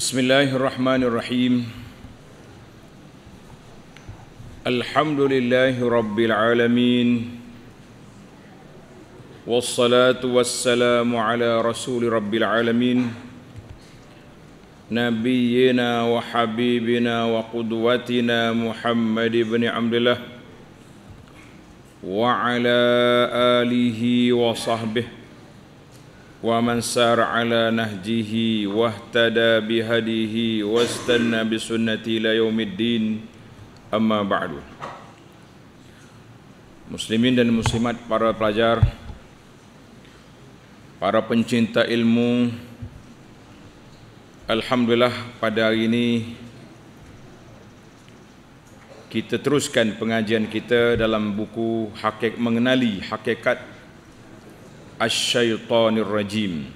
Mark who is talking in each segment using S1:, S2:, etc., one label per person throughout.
S1: Bismillahirrahmanirrahim Alhamdulillahi Rabbil Alamin Wassalatu wassalamu ala Rasul Rabbil Alamin Nabiyyina wa Habibina wa Qudwatina Muhammad ibn Abdullah Wa ala alihi wa sahbihi ومن سار على نهجه واهتدى بهديه واستنى بسنته الى يوم الدين اما بعد مسلمين dan muslimat para pelajar para pencinta ilmu alhamdulillah pada hari ini kita teruskan pengajian kita dalam buku hakik mengenali hakikat asyaitanir rajim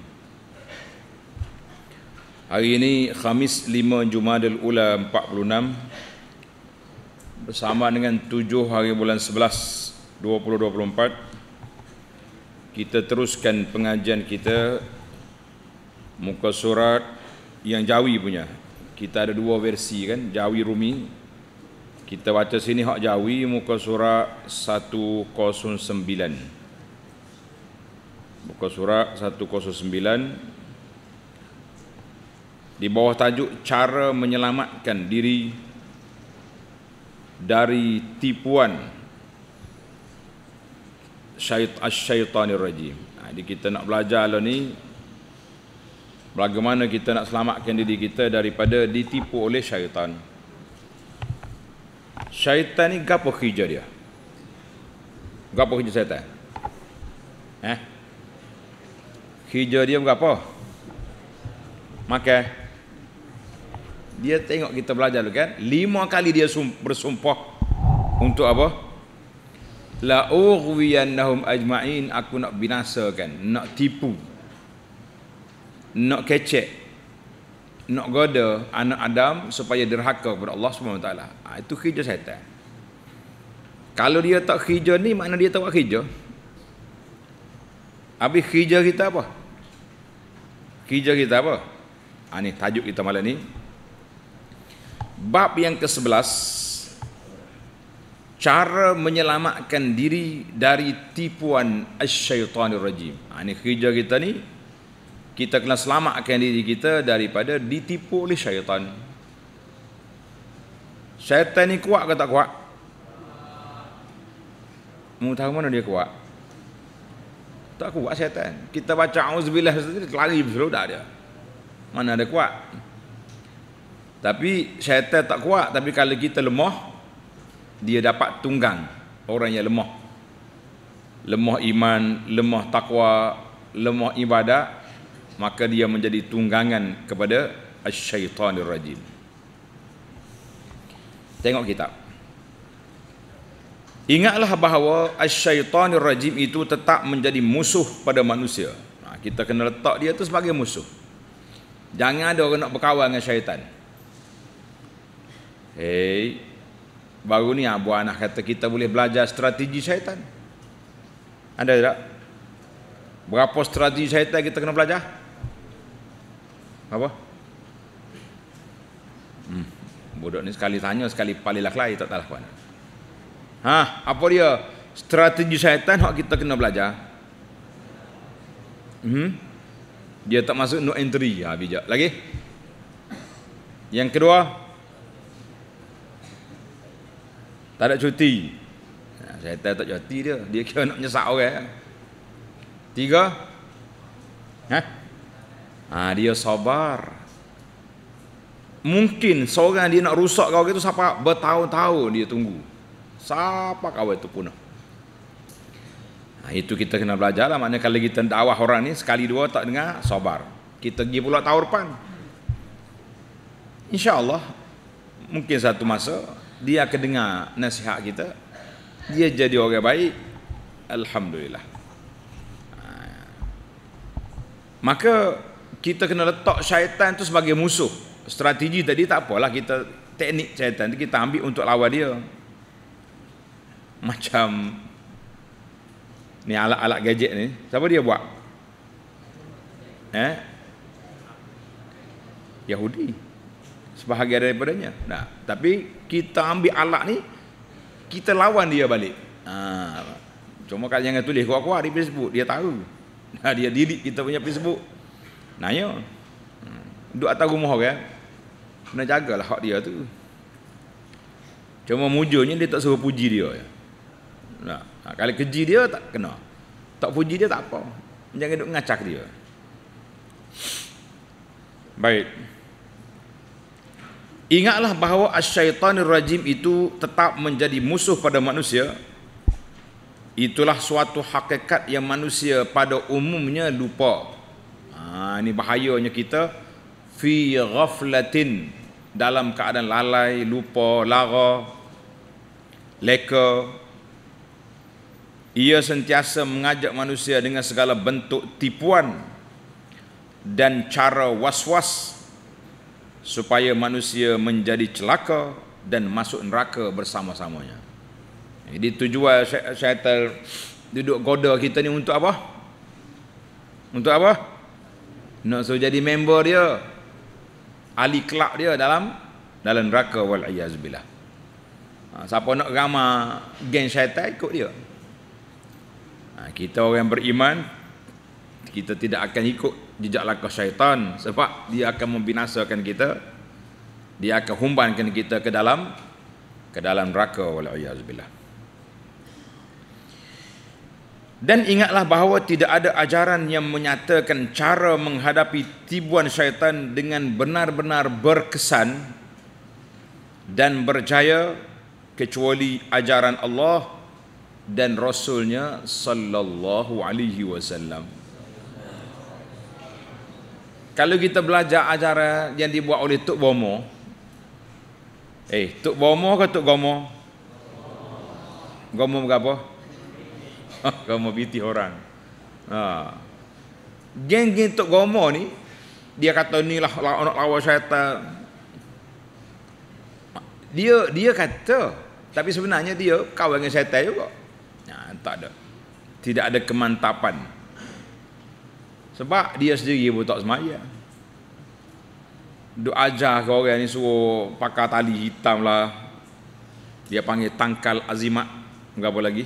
S1: Hari ini Khamis 5 Jumadil Ula 46 Bersama dengan 7 hari bulan 11 2024 Kita teruskan pengajian kita Muka surat yang jawi punya Kita ada dua versi kan Jawi Rumi kita baca sini hak jawi muka surat 109 Muka surat 109 Di bawah tajuk Cara menyelamatkan diri Dari tipuan Syait Asyaitanir Rajim Jadi ha, kita nak belajar lah ni Bagaimana kita nak selamatkan diri kita daripada ditipu oleh syaitan Syaitan ni gapa kerja dia? Gapa kerja syaitan? Eh? Kerja dia bukan apa? Makan. Dia tengok kita belajar dulu kan? Lima kali dia bersumpah untuk apa? La ughwiyannahum ajma'in aku nak binasakan, nak tipu. Nak kecek. Nak goda anak Adam supaya derhaka kepada Allah swt. taala. Ha, itu kerja syaitan. Kalau dia tak kerja ni mana dia tak buat kerja. Habis kerja kita apa? Kerja kita apa? Ha, ah, ini tajuk kita malam ini Bab yang ke-11 cara menyelamatkan diri dari tipuan asyaitanir rajim. Ha, ah, ini kerja kita ni kita kena selamatkan diri kita daripada ditipu oleh syaitan. Syaitan ini kuat atau tak kuat? Mu tahu mana dia kuat? Tak kuat syaitan. Kita baca auzubillah sendiri lari betul dah dia. Mana ada kuat? Tapi syaitan tak kuat tapi kalau kita lemah dia dapat tunggang orang yang lemah. Lemah iman, lemah takwa, lemah ibadah maka dia menjadi tunggangan kepada asyaitanir rajim. Tengok kitab. Ingatlah bahawa asyaitanir rajim itu tetap menjadi musuh pada manusia. Ha, kita kena letak dia tu sebagai musuh. Jangan ada orang nak berkawan dengan syaitan. Hey, baru ni abu anak kata kita boleh belajar strategi syaitan. Ada tak? Berapa strategi syaitan kita kena belajar? Apa? Hmm. Budak ni sekali tanya, sekali palilah kelahi, tak tahu lah kawan. Ha, apa dia? Strategi syaitan hak kita kena belajar. Hmm. Dia tak masuk no entry ya ha, bijak. Lagi. Yang kedua tak ada cuti. Ha, syaitan tak cuti dia. Dia kira nak menyesak orang. Okay? Eh. Tiga. Ha? ha? dia sabar. Mungkin seorang dia nak rusak kau gitu siapa bertahun-tahun dia tunggu. Siapa kau itu puno? Nah, itu kita kena belajar lah. Maknanya kalau kita dakwah orang ni sekali dua tak dengar, sabar. Kita pergi pula tahun depan. InsyaAllah, mungkin satu masa dia akan dengar nasihat kita. Dia jadi orang baik. Alhamdulillah. Maka kita kena letak syaitan tu sebagai musuh. Strategi tadi tak apalah kita teknik syaitan tu kita ambil untuk lawan dia macam ni alat-alat gadget ni siapa dia buat eh Yahudi sebahagian daripadanya nah, tapi kita ambil alat ni kita lawan dia balik ha. cuma kalau jangan tulis kuat aku di Facebook dia tahu nah, dia didik kita punya Facebook nah ya hmm. duduk atas rumah kan kena jagalah hak dia tu cuma mujurnya dia tak suruh puji dia ya. Ha, kalau keji dia tak kena. Tak puji dia tak apa. Jangan duk ngacak dia. Baik. Ingatlah bahawa asyaitanir rajim itu tetap menjadi musuh pada manusia. Itulah suatu hakikat yang manusia pada umumnya lupa. Ha, ini bahayanya kita. Fi ghaflatin. Dalam keadaan lalai, lupa, lara, leka, ia sentiasa mengajak manusia dengan segala bentuk tipuan dan cara was-was supaya manusia menjadi celaka dan masuk neraka bersama-samanya. Jadi tujuan syaitan duduk goda kita ni untuk apa? Untuk apa? Nak suruh jadi member dia. Ahli kelab dia dalam dalam neraka wal iazbillah. Ha, siapa nak ramah geng syaitan ikut dia. Ha, kita orang yang beriman kita tidak akan ikut jejak langkah syaitan sebab dia akan membinasakan kita dia akan humbankan kita ke dalam ke dalam raka. wal iazbillah dan ingatlah bahawa tidak ada ajaran yang menyatakan cara menghadapi tibuan syaitan dengan benar-benar berkesan dan berjaya kecuali ajaran Allah dan rasulnya sallallahu alaihi wasallam kalau kita belajar acara yang dibuat oleh Tok Bomo eh Tok Bomo ke Tok Gomo Gomo berapa Gomo piti orang ha geng-geng Tok Gomo ni dia kata inilah lah, anak lawa syaitan dia dia kata tapi sebenarnya dia kawan dengan syaitan juga Ah, tak ada tidak ada kemantapan sebab dia sendiri pun tak semaya duk ajar ke orang ni suruh pakai tali hitam lah dia panggil tangkal azimat apa lagi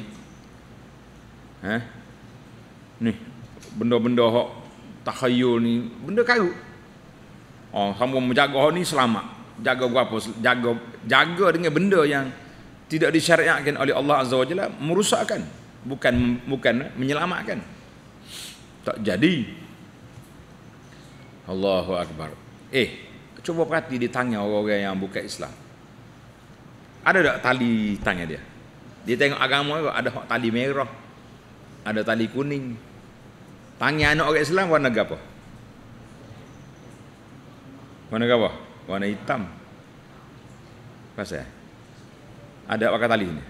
S1: eh? ni benda-benda hok takhayul ni benda karut oh sambung menjaga hok ni selamat jaga apa jaga jaga dengan benda yang tidak disyariatkan oleh Allah Azza wa Jalla merusakkan bukan bukan eh, menyelamatkan tak jadi Allahu akbar eh cuba perhati di tangan orang-orang yang bukan Islam ada tak tali tangan dia dia tengok agama dia ada hak tali merah ada tali kuning tangan anak orang Islam warna apa warna apa warna hitam pasal ada pakai tali ni.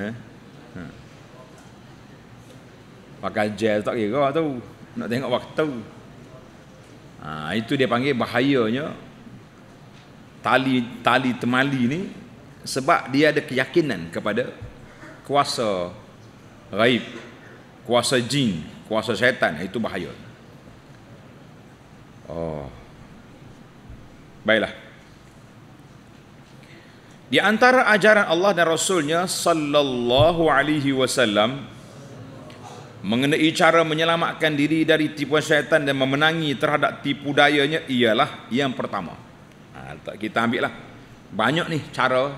S1: Eh? Ha. Pakai gel tak kira lah tu. Nak tengok waktu. Ha, itu dia panggil bahayanya tali tali temali ni sebab dia ada keyakinan kepada kuasa gaib, kuasa jin, kuasa syaitan itu bahaya. Oh. Baiklah. Di antara ajaran Allah dan Rasulnya sallallahu alaihi wasallam mengenai cara menyelamatkan diri dari tipuan syaitan dan memenangi terhadap tipu dayanya ialah yang pertama. Ha, kita ambil lah. Banyak ni cara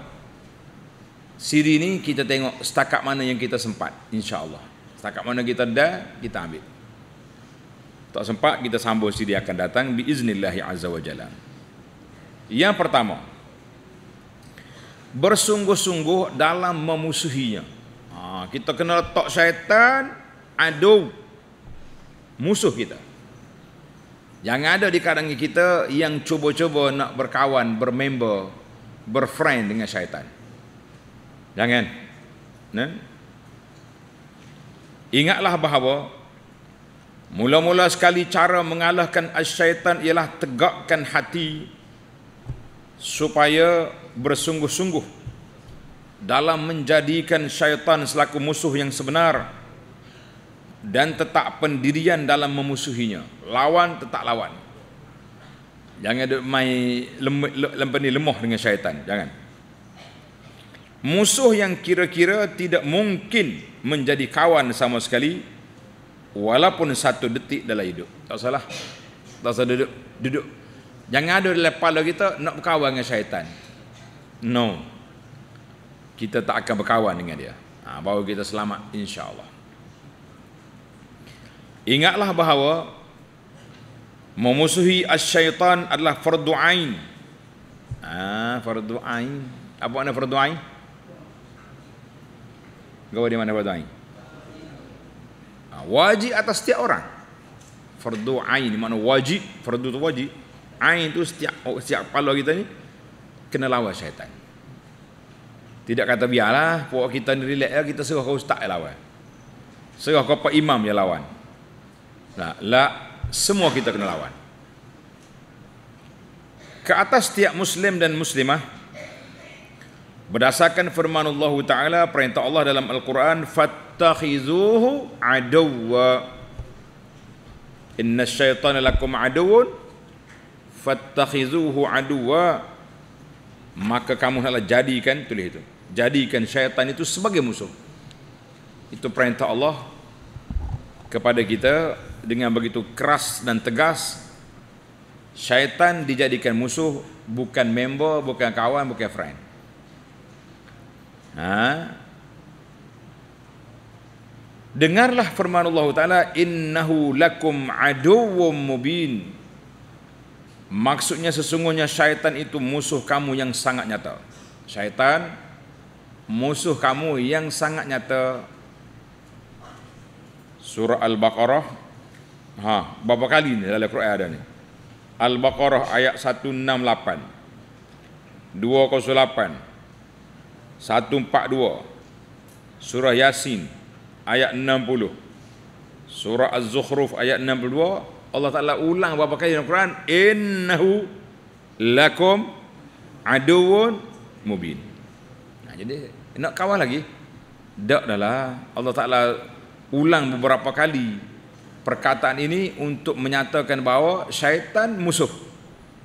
S1: siri ni kita tengok setakat mana yang kita sempat insyaAllah. Setakat mana kita ada, kita ambil. Tak sempat, kita sambung siri akan datang biiznillahi azza wa jalan. Yang pertama, bersungguh-sungguh dalam memusuhinya. Ha, kita kena letak syaitan, aduh, musuh kita. Yang ada di kalangan kita yang cuba-cuba nak berkawan, bermember, berfriend dengan syaitan. Jangan. Ne? Ingatlah bahawa mula-mula sekali cara mengalahkan syaitan ialah tegakkan hati supaya bersungguh-sungguh dalam menjadikan syaitan selaku musuh yang sebenar dan tetap pendirian dalam memusuhinya. Lawan tetap lawan. Jangan ada main lemah, lempeni lemah dengan syaitan. Jangan. Musuh yang kira-kira tidak mungkin menjadi kawan sama sekali walaupun satu detik dalam hidup. Tak salah. Tak salah duduk. duduk. Jangan ada dalam kepala kita nak berkawan dengan syaitan no kita tak akan berkawan dengan dia ha, baru kita selamat insya Allah. ingatlah bahawa memusuhi syaitan adalah fardu ain ha, fardu ain apa makna fardu ain kau di mana fardu ain ha, wajib atas setiap orang fardu ain mana wajib fardu tu wajib ain tu setiap setiap kepala kita ni kena lawan syaitan. Tidak kata biarlah, puak kita ni relax lah, kita serah ke ustaz yang lawan. Serah ke pak imam yang lawan. Lah, lah semua kita kena lawan. Ke atas setiap muslim dan muslimah berdasarkan firman Allah Taala perintah Allah dalam Al-Quran fattakhizuhu aduwwa inna syaitana lakum aduwwun fattakhizuhu aduwwa maka kamu hendaklah jadikan tulis itu jadikan syaitan itu sebagai musuh itu perintah Allah kepada kita dengan begitu keras dan tegas syaitan dijadikan musuh bukan member bukan kawan bukan friend ha dengarlah firman Allah taala Innu lakum aduwwum mubin Maksudnya sesungguhnya syaitan itu musuh kamu yang sangat nyata. Syaitan musuh kamu yang sangat nyata. Surah Al-Baqarah. Ha, berapa kali ni dalam Quran ada ni? Al-Baqarah ayat 168. 208. 142. Surah Yasin ayat 60. Surah Az-Zukhruf ayat 62. Allah Ta'ala ulang beberapa kali dalam Quran innahu lakum aduun mubin nah, jadi nak kawal lagi dak adalah Allah Ta'ala ulang beberapa kali perkataan ini untuk menyatakan bahawa syaitan musuh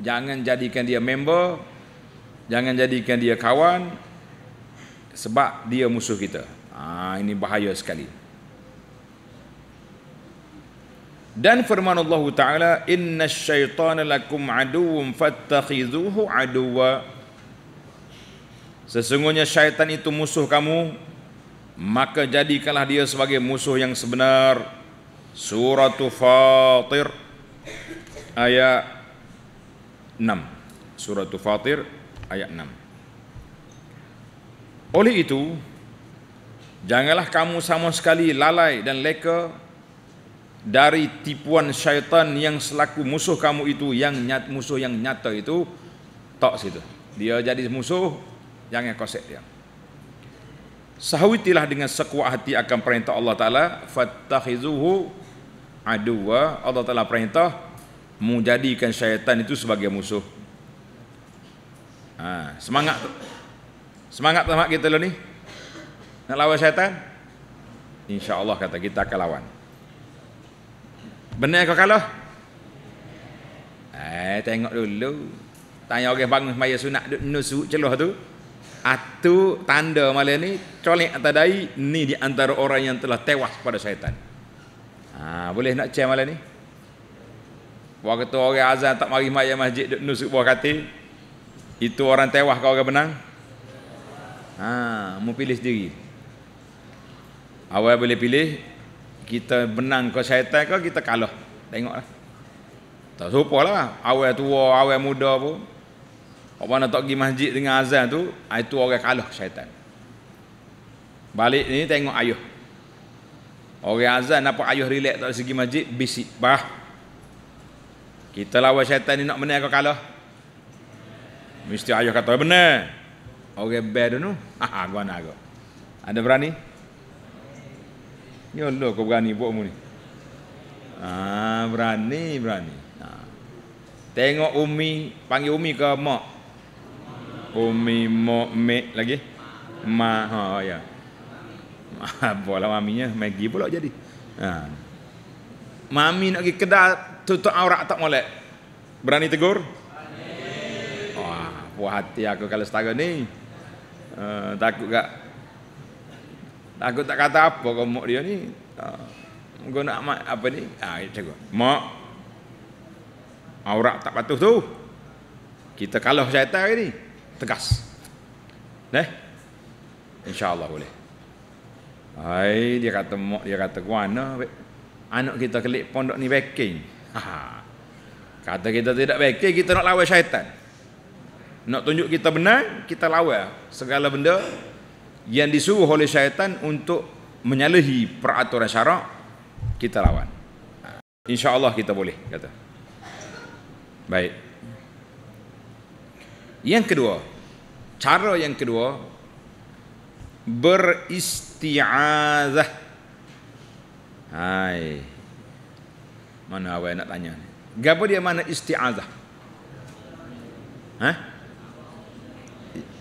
S1: jangan jadikan dia member jangan jadikan dia kawan sebab dia musuh kita ha, ini bahaya sekali dan firman Allah Taala inna syaitana lakum aduun, fattakhizuhu aduwa sesungguhnya syaitan itu musuh kamu maka jadikanlah dia sebagai musuh yang sebenar surah fatir ayat 6 surah fatir ayat 6 oleh itu janganlah kamu sama sekali lalai dan leka dari tipuan syaitan yang selaku musuh kamu itu yang nyat, musuh yang nyata itu tak situ dia jadi musuh jangan kosek dia sahwitilah dengan sekuat hati akan perintah Allah taala fattakhizuhu aduwa Allah taala perintah menjadikan syaitan itu sebagai musuh ha, semangat semangat semangat kita lo lah ni nak lawan syaitan insyaallah kata kita akan lawan Benar kau kalah? Eh, tengok dulu. Tanya orang bangun maya sunat duk nusu celah tu. Atu tanda malam ni colek atas dai ni di antara orang yang telah tewas pada syaitan. Ha, boleh nak cek malam ni? Waktu orang azan tak mari maya masjid duk nusu buah kata itu orang tewas kau orang benang? Ha, mu pilih sendiri. Awak boleh pilih kita benang ke syaitan ke kita kalah tengoklah tak serupa lah awal tua awal muda pun apa nak tak pergi masjid dengan azan tu itu orang kalah syaitan balik ni tengok ayuh orang azan apa ayuh relax tak segi masjid bisik bah kita lawan syaitan ni nak menang ke kalah mesti ayuh kata benar orang bad tu ha ha gua nak ada berani Ni Allah kau berani buat umur ni. Ah, berani, berani. Ah. Tengok Umi, panggil Umi ke mak? Umi, mak, mak lagi. Mak, ha, oh, ya. Apalah ha, maminya, Maggi pula jadi. Ha. Mami nak pergi kedai tutup aurat tak boleh, Berani tegur? Wah, oh, puas hati aku kalau setara ni. Uh, takut tak Aku tak kata apa kau mak dia ni. Ah, kau nak mak apa ni? Ah, itu cakap. Mak. Aurat tak patuh tu. Kita kalah syaitan hari ni. Tegas. Neh. Insya-Allah boleh. Hai, dia kata mak dia kata ku ana anak kita kelik pondok ni backing. Ha, ha. Kata kita tidak backing, kita nak lawan syaitan. Nak tunjuk kita benar, kita lawan segala benda yang disuruh oleh syaitan untuk menyalahi peraturan syarak kita lawan ha. Insya Allah kita boleh kata baik yang kedua cara yang kedua beristiazah hai mana awak nak tanya gapo dia mana istiazah Hah?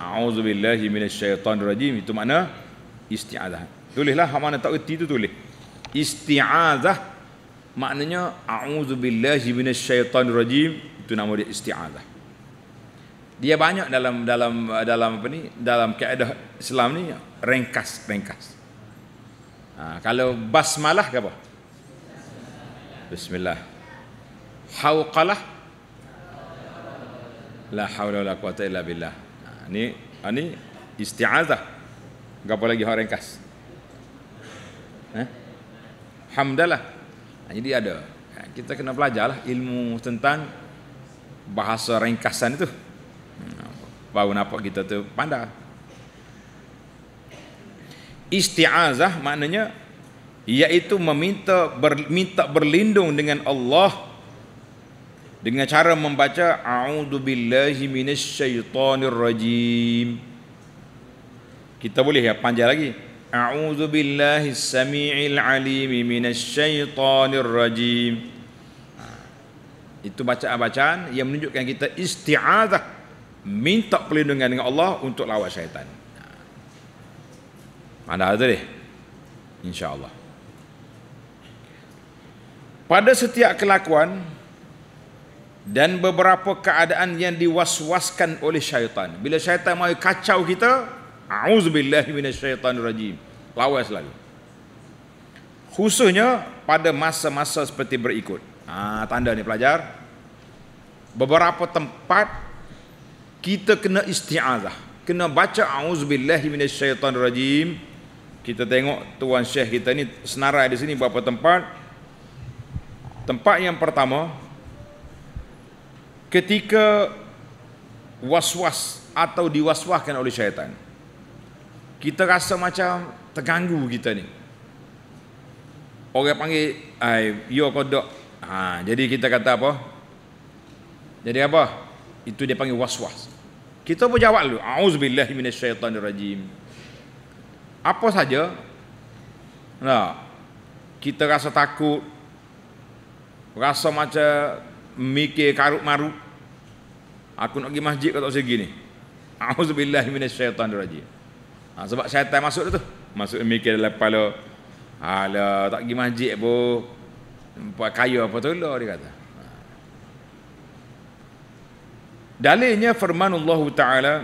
S1: auzubillahi minasyaitonirrajim itu makna isti'adzah tulislah hak mana tak reti tu tulis isti'adzah maknanya auzubillahi minasyaitonirrajim itu nama dia isti'adzah dia banyak dalam dalam dalam apa ni dalam kaedah Islam ni ringkas ringkas ha, kalau basmalah ke apa bismillah hauqalah la Hawla wala Quwwata illa billah ni ah, ni isti'azah. boleh lagi hak ringkas. Eh? Alhamdulillah. Ah, jadi ada. Ah, kita kena belajarlah ilmu tentang bahasa ringkasan itu. Hmm, baru nampak kita tu pandai. Isti'azah maknanya iaitu meminta ber, minta berlindung dengan Allah dengan cara membaca a'udzubillahi minasyaitonirrajim. Kita boleh ya panjang lagi. A'udzubillahi samiil alim minasyaitonirrajim. Itu bacaan-bacaan yang menunjukkan kita isti'adzah minta perlindungan dengan Allah untuk lawan syaitan. Mana ada deh? InsyaAllah. Pada setiap kelakuan, dan beberapa keadaan yang diwaswaskan oleh syaitan. Bila syaitan mahu kacau kita, auzubillahi minasyaitanirrajim. Lawas selalu. Khususnya pada masa-masa seperti berikut. Ha, tanda ni pelajar. Beberapa tempat kita kena isti'azah. Kena baca auzubillahi minasyaitanirrajim. Kita tengok tuan syekh kita ni senarai di sini beberapa tempat. Tempat yang pertama ketika was-was atau diwaswahkan oleh syaitan kita rasa macam terganggu kita ni orang panggil ai yo kodok ha, jadi kita kata apa jadi apa itu dia panggil was-was kita pun jawab dulu auzubillahi minasyaitonirrajim apa saja nah kita rasa takut rasa macam mikir karuk-maruk aku nak pergi masjid kau tak usah pergi ni auzubillahi minasyaitanirrajim ha, sebab syaitan masuk tu masuk mikir dalam kepala ala tak pergi masjid pun buat kaya apa tolak dia kata ha. dalilnya firman Allah taala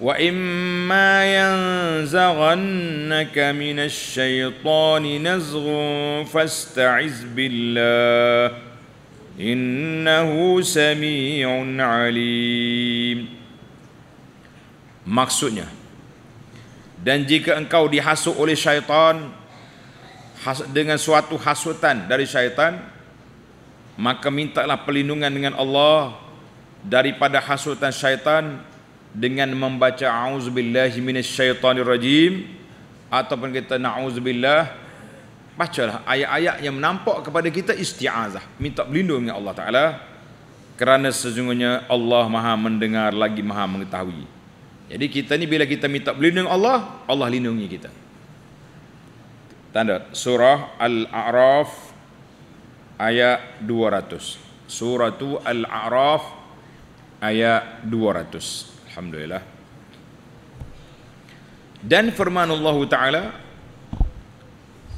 S1: wa imma yanzaghannaka minasyaitani nazghun fasta'iz billah innahu samiun alim maksudnya dan jika engkau dihasut oleh syaitan dengan suatu hasutan dari syaitan maka mintalah perlindungan dengan Allah daripada hasutan syaitan dengan membaca auzubillahi minasyaitonirrajim ataupun kita nauzubillah bacalah ayat-ayat yang menampak kepada kita isti'azah minta berlindung dengan Allah Ta'ala kerana sesungguhnya Allah maha mendengar lagi maha mengetahui jadi kita ni bila kita minta berlindung Allah Allah lindungi kita tanda surah Al-A'raf ayat 200 surah Al-A'raf ayat 200 Alhamdulillah dan firman Allah Ta'ala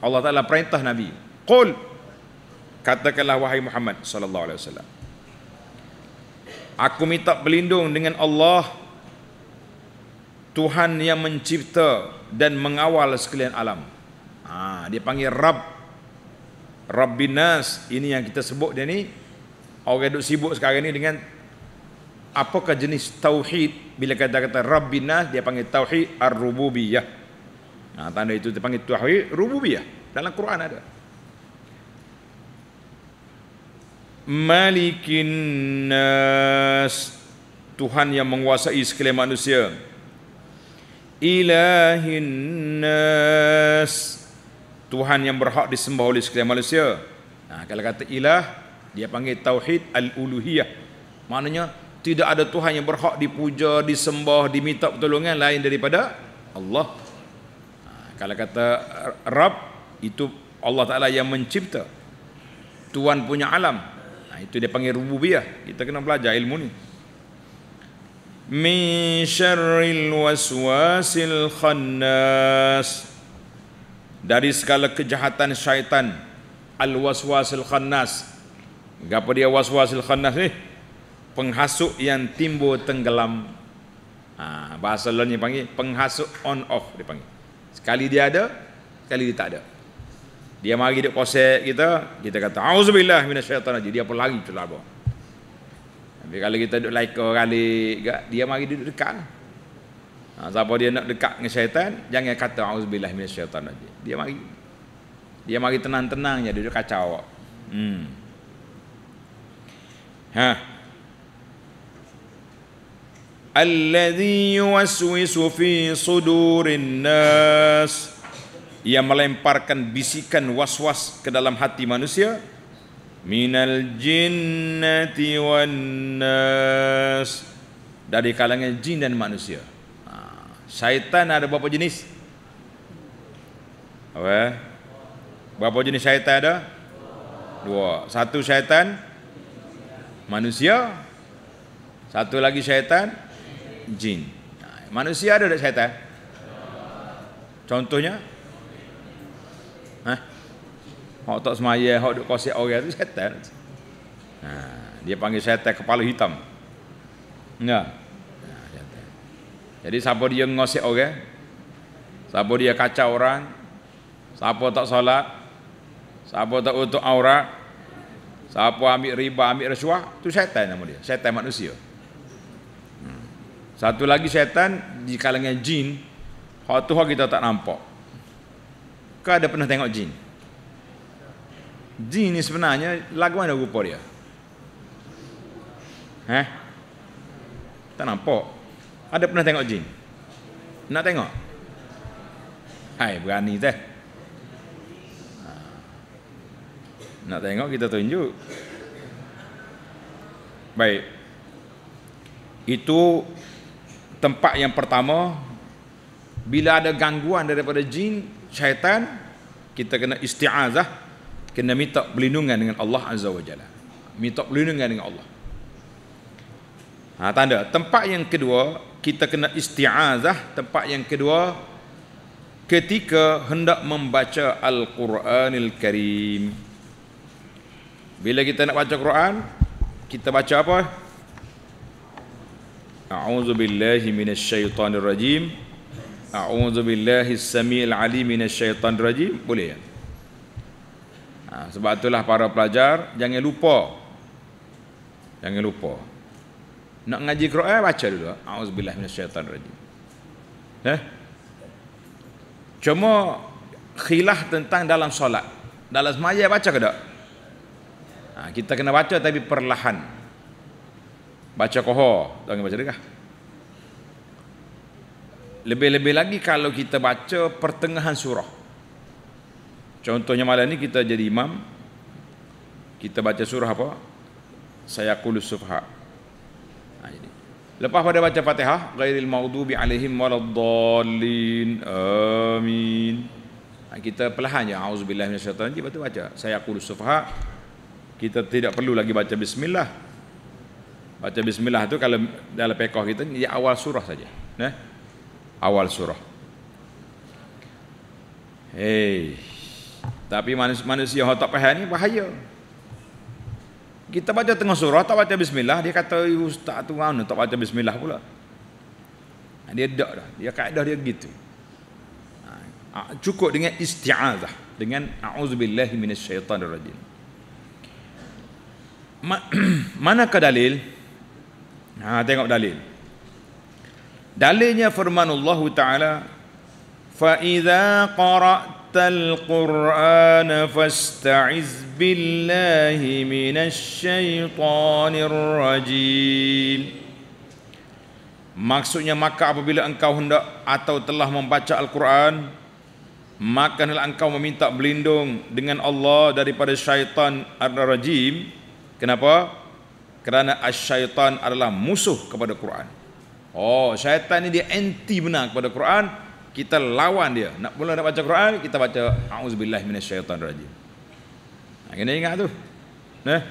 S1: Allah Taala perintah Nabi. Qul katakanlah wahai Muhammad sallallahu alaihi wasallam. Aku minta berlindung dengan Allah Tuhan yang mencipta dan mengawal sekalian alam. Ha, dia panggil Rabb Rabbinas ini yang kita sebut dia ni orang duk sibuk sekarang ni dengan apakah jenis tauhid bila kata-kata Rabbinas dia panggil tauhid ar-rububiyah. Ha, tanda itu dipanggil tauhid rububiyah. Dalam Quran ada. Malikin nas Tuhan yang menguasai sekalian manusia. Ilahin nas Tuhan yang berhak disembah oleh sekalian manusia. Nah, ha, kalau kata ilah, dia panggil tauhid al-uluhiyah. Maknanya tidak ada Tuhan yang berhak dipuja, disembah, diminta pertolongan lain daripada Allah. Kalau kata Rab itu Allah Taala yang mencipta. Tuhan punya alam. Nah, itu dia panggil rububiyah. Kita kena belajar ilmu ni. Min syarril waswasil khannas. Dari segala kejahatan syaitan al waswasil khannas. Gapa dia waswasil khannas ni? Penghasuk yang timbul tenggelam. Ha, bahasa lain panggil Penghasuk on off dipanggil. Sekali dia ada, sekali dia tak ada. Dia mari dekat kosek kita, kita kata auzubillah minasyaitan aja dia pun lari celah apa. Tapi kalau kita duduk laik kali dia mari duduk dekat. Lah. Ha, siapa dia nak dekat dengan syaitan, jangan kata auzubillah minasyaitan aja. Dia mari. Dia mari tenang-tenang je duduk kacau. Hmm. Ha alladhi yuwaswisu fi sudurin nas ia melemparkan bisikan was-was ke dalam hati manusia minal jinnati wan nas dari kalangan jin dan manusia ha, syaitan ada berapa jenis apa berapa jenis syaitan ada dua satu syaitan manusia satu lagi syaitan jin. Ha, manusia ada tak syaitan? Contohnya? Hah? Hak tak semaya, hak duk kosek orang tu syaitan. Ha, dia panggil syaitan kepala hitam. Ya. Jadi siapa dia ngosek orang? Siapa dia kacau orang? Siapa tak solat? Siapa tak utuk aurat? Siapa ambil riba, ambil rasuah? Tu syaitan nama dia. Syaitan manusia. Satu lagi syaitan di kalangan jin, hak tu hak kita tak nampak. Kau ada pernah tengok jin? Jin ni sebenarnya lagu mana rupa dia? Eh? Tak nampak. Ada pernah tengok jin? Nak tengok? Hai, berani teh. Ha. Nak tengok kita tunjuk. Baik. Itu tempat yang pertama bila ada gangguan daripada jin syaitan kita kena isti'azah kena minta perlindungan dengan Allah azza wajalla minta perlindungan dengan Allah ha tanda tempat yang kedua kita kena isti'azah tempat yang kedua ketika hendak membaca al-Quranil Karim bila kita nak baca Quran kita baca apa A'udzu billahi minasy syaithanir rajim. A'udzu billahi samiil alim minasy syaithanir rajim. Boleh ya? Ha, sebab itulah para pelajar jangan lupa. Jangan lupa. Nak ngaji Quran baca dulu. A'udzu billahi minasy syaithanir rajim. Ha? Cuma khilaf tentang dalam solat. Dalam semaya baca ke tak? Ha, kita kena baca tapi perlahan baca koho tuan baca dekah lebih-lebih lagi kalau kita baca pertengahan surah contohnya malam ni kita jadi imam kita baca surah apa saya kulus subha. Ha, jadi lepas pada baca fatihah ghairil maghdubi alaihim waladdallin amin ha, kita perlahan je auzubillahi minasyaitanir rajim baca saya kulus sufha kita tidak perlu lagi baca bismillah baca bismillah tu kalau dalam pekoh kita ni awal surah saja ya awal surah hei tapi manusia manusia yang tak faham ni bahaya kita baca tengah surah tak baca bismillah dia kata ustaz tu anu tak baca bismillah pula dia dak dah dia kaedah dia gitu cukup dengan isti'azah dengan a'udzubillahi minasyaitanirrajim Ma, mana ke dalil Ha tengok dalil. Dalilnya firman Allah Taala fa idza qara'tal qur'ana fasta'iz billahi minasyaitonir rajim. Maksudnya maka apabila engkau hendak atau telah membaca Al-Quran maka hendaklah engkau meminta berlindung dengan Allah daripada syaitan ar-rajim. Kenapa? kerana syaitan adalah musuh kepada Quran. Oh, syaitan ni dia anti benar kepada Quran, kita lawan dia. Nak mula nak baca Quran, kita baca auzubillahi minasyaitonirrajim. Nah, ha, kena ingat tu. Nah.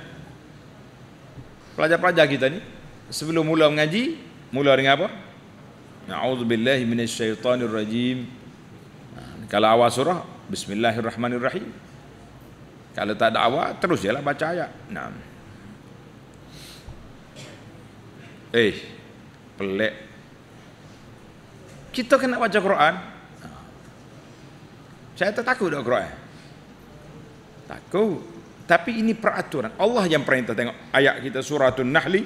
S1: Pelajar-pelajar kita ni sebelum mula mengaji, mula dengan apa? Auzubillahi minasyaitonirrajim. Nah, ha, kalau awal surah, bismillahirrahmanirrahim. Kalau tak ada awal, terus jelah baca ayat. Naam. Eh, pelik. Kita kena baca Quran. Saya tak takut dengan Quran. Takut. Tapi ini peraturan. Allah yang perintah tengok ayat kita surah An-Nahli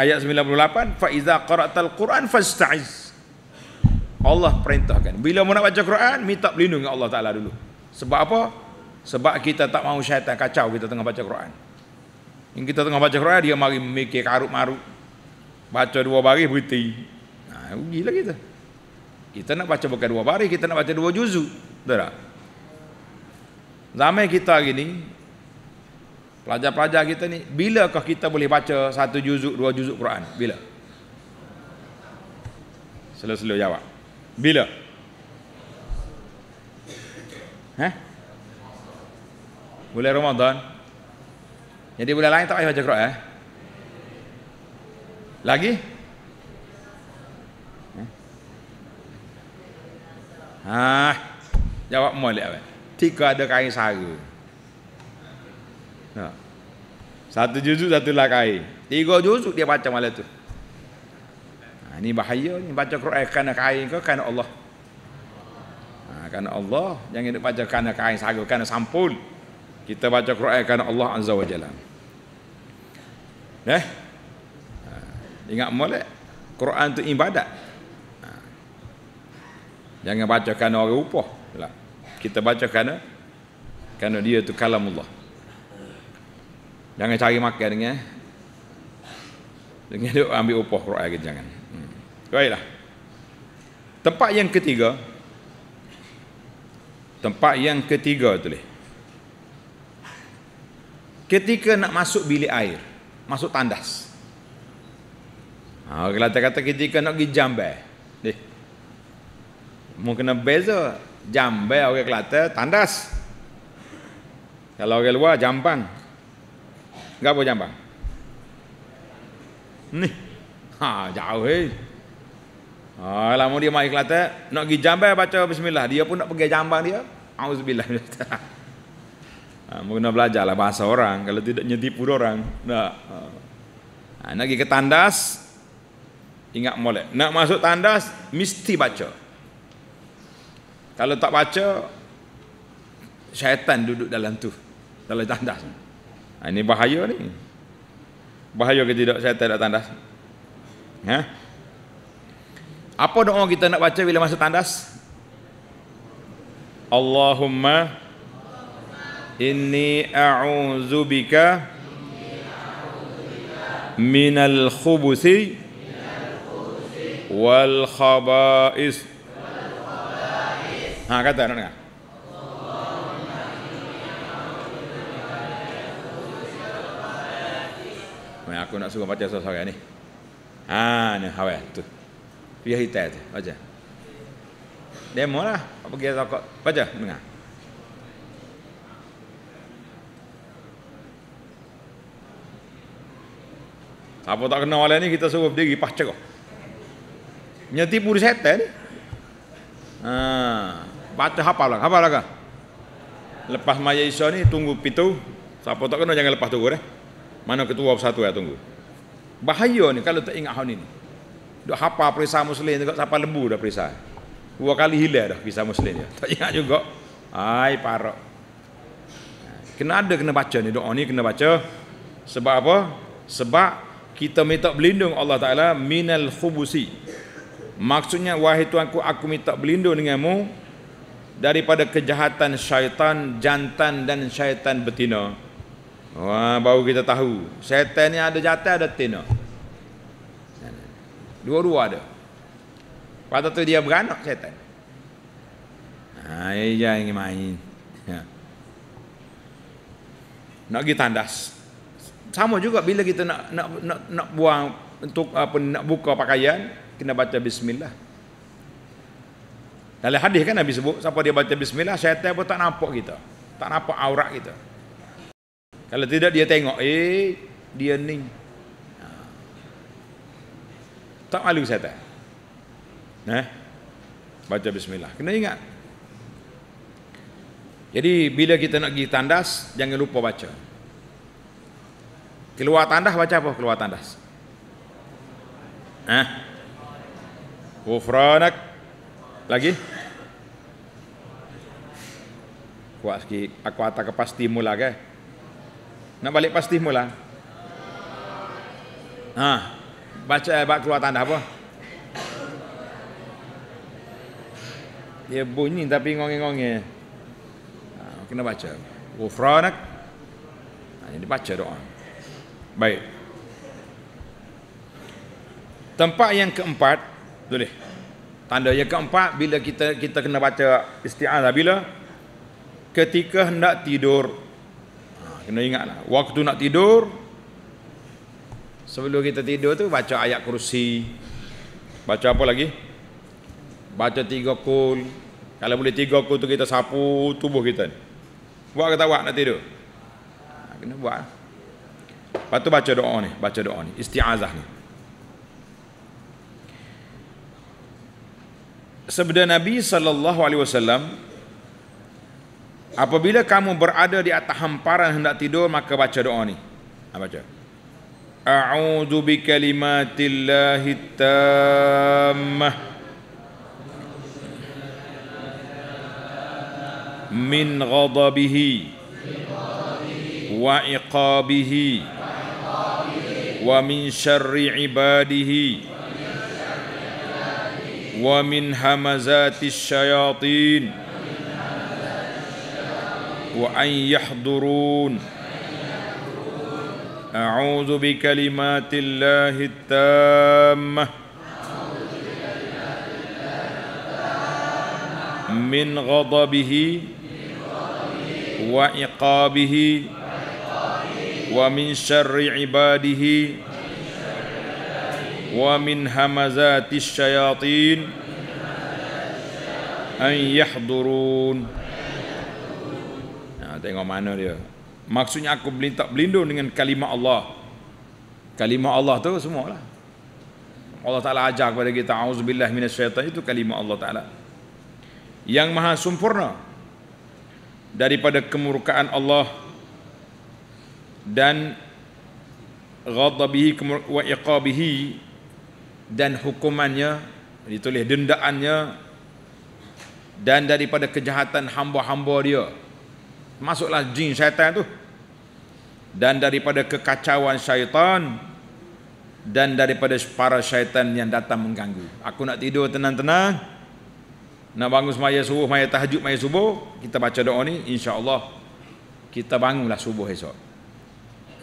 S1: ayat 98, fa iza qara'tal Quran fasta'iz. Allah perintahkan. Bila mau nak baca Quran, minta pelindung dengan Allah Taala dulu. Sebab apa? Sebab kita tak mahu syaitan kacau kita tengah baca Quran. Yang kita tengah baca Quran, dia mari mikir karut-marut. Baca dua baris berhenti. Ha, rugilah kita. Kita nak baca bukan dua baris, kita nak baca dua juzu, Betul tak? Zaman kita hari ni, pelajar-pelajar kita ni, bilakah kita boleh baca satu juzuk, dua juzuk Quran? Bila? Selalu-selalu jawab. Bila? Hah? Bulan Ramadan? Jadi bulan lain tak payah baca Quran? Eh? Lagi? Ha. Ah, jawab molek awak. Tiga ada kain sara. Ha. Satu juzuk satu lah kain. Tiga juzuk dia baca malam tu. Ha, ini bahaya ni baca Quran eh, kena kain ke kena Allah. Ha, kena Allah jangan nak baca kena kain sara kena sampul. Kita baca Quran eh, kena Allah azza wajalla. Neh. Ingat molek Quran tu ibadat. Ha. Jangan baca kerana orang upah. Lah. Kita baca kerana kerana dia tu kalam Jangan cari makan dengan dengan dia ambil upah Quran ke jangan. Hmm. Baiklah. Tempat yang ketiga tempat yang ketiga tu leh. Ketika nak masuk bilik air, masuk tandas. Ha, kata kata ketika nak pergi jambai. Eh. Mungkin kena beza. Jambai orang kelate tandas. Kalau orang luar jambang. Enggak apa jambang. Ni. Ha, jauh eh. Ha, lama dia mai kelate, nak pergi jambai baca bismillah, dia pun nak pergi jambang dia. Auzubillah. Ha, mungkin nak belajarlah bahasa orang kalau tidak nyetipu orang. Nak. Ha. Ha, nak pergi ke tandas, ingat molek nak masuk tandas mesti baca kalau tak baca syaitan duduk dalam tu dalam tandas ha, ini bahaya ni bahaya ke tidak syaitan dalam tandas ha? apa doa kita nak baca bila masuk tandas Allahumma inni a'udzubika minal khubusi wal khaba'is ha kata nak dengar Mai aku nak suruh baca sorang ni. Ha ni hawe tu. Dia hita tu. Baca. Demo lah. Apa kira kau baca dengar. Apa tak kenal wala ni kita suruh berdiri pas cekok menyetipu di setan ha, baca hafal lah Apa lah lepas maya isya ni tunggu pitu, siapa tak kena jangan lepas tunggu deh. mana ketua satu ya lah, tunggu bahaya ni kalau tak ingat hal ni dok apa perisai muslim juga siapa lembu dah perisai dua kali hilang dah perisai muslim dia tak ingat juga ai parok kena ada kena baca ni doa ni kena baca sebab apa sebab kita minta berlindung Allah Taala minal khubusi Maksudnya wahai Tuanku aku minta berlindung denganmu daripada kejahatan syaitan jantan dan syaitan betina. Wah baru kita tahu syaitan ni ada jantan ada betina. Dua-dua ada. Pada tu dia beranak syaitan. Ha ya, ya ingin main. Ya. Nak kita tandas. Sama juga bila kita nak nak nak, nak buang untuk apa nak buka pakaian, kena baca bismillah. Dalam hadis kan Nabi sebut siapa dia baca bismillah syaitan pun tak nampak kita. Tak nampak aurat kita. Kalau tidak dia tengok, eh dia ni. Ha. Tak malu syaitan. Nah. Ha? Baca bismillah. Kena ingat. Jadi bila kita nak pergi tandas, jangan lupa baca. Keluar tandas baca apa? Keluar tandas. Nah. Ha? Kufranak Lagi Kuat sikit Aku atas ke pasti mula ke Nak balik pasti mula Ha Baca bak keluar tanda apa Dia bunyi tapi ngongi-ngongi ha, Kena baca Kufranak ha, Jadi baca doa Baik Tempat yang keempat boleh. Tanda yang keempat bila kita kita kena baca isti'adzah bila ketika hendak tidur. Ha, kena ingatlah waktu nak tidur sebelum kita tidur tu baca ayat kursi. Baca apa lagi? Baca tiga kul. Kalau boleh tiga kul tu kita sapu tubuh kita. Buat ke buat nak tidur? Ha, kena buat. Lepas tu baca doa ni, baca doa ni, isti'azah ni. sabda Nabi sallallahu alaihi wasallam apabila kamu berada di atas hamparan hendak tidur maka baca doa ni apa ha, baca a'udzu bi kalimatillahi tammah min ghadabihi wa iqabihi wa min syarri ibadihi ومن همزات الشياطين وأن يحضرون أعوذ بكلمات الله التامة من غضبه وعقابه ومن شر عباده wa min hamazatis syayatin an yahdurun nah ha, tengok mana dia maksudnya aku tak berlindung dengan kalimah Allah kalimah Allah tu semualah Allah Taala ajar kepada kita auzubillahi minasyaitan itu kalimah Allah Taala yang maha sempurna daripada kemurkaan Allah dan ghadabihi wa iqabihi dan hukumannya ditulis dendaannya dan daripada kejahatan hamba-hamba dia masuklah jin syaitan tu dan daripada kekacauan syaitan dan daripada para syaitan yang datang mengganggu aku nak tidur tenang-tenang nak bangun semaya subuh, maya tahajud, maya subuh kita baca doa ni, insyaAllah kita bangunlah subuh esok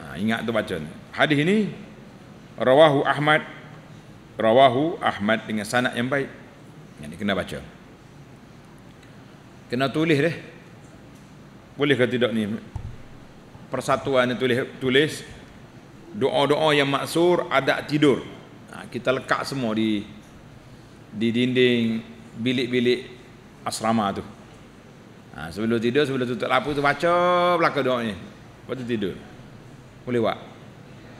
S1: ha, ingat tu baca ni hadis ni rawahu Ahmad rawahu Ahmad dengan sanad yang baik. Ini kena baca. Kena tulis deh. Boleh ke tidak ni? Persatuan ni tulis tulis doa-doa yang maksur adat tidur. Ha, kita lekat semua di di dinding bilik-bilik asrama tu. Ha, sebelum tidur, sebelum tutup lampu tu baca belaka doa ni. Lepas tu tidur. Boleh buat.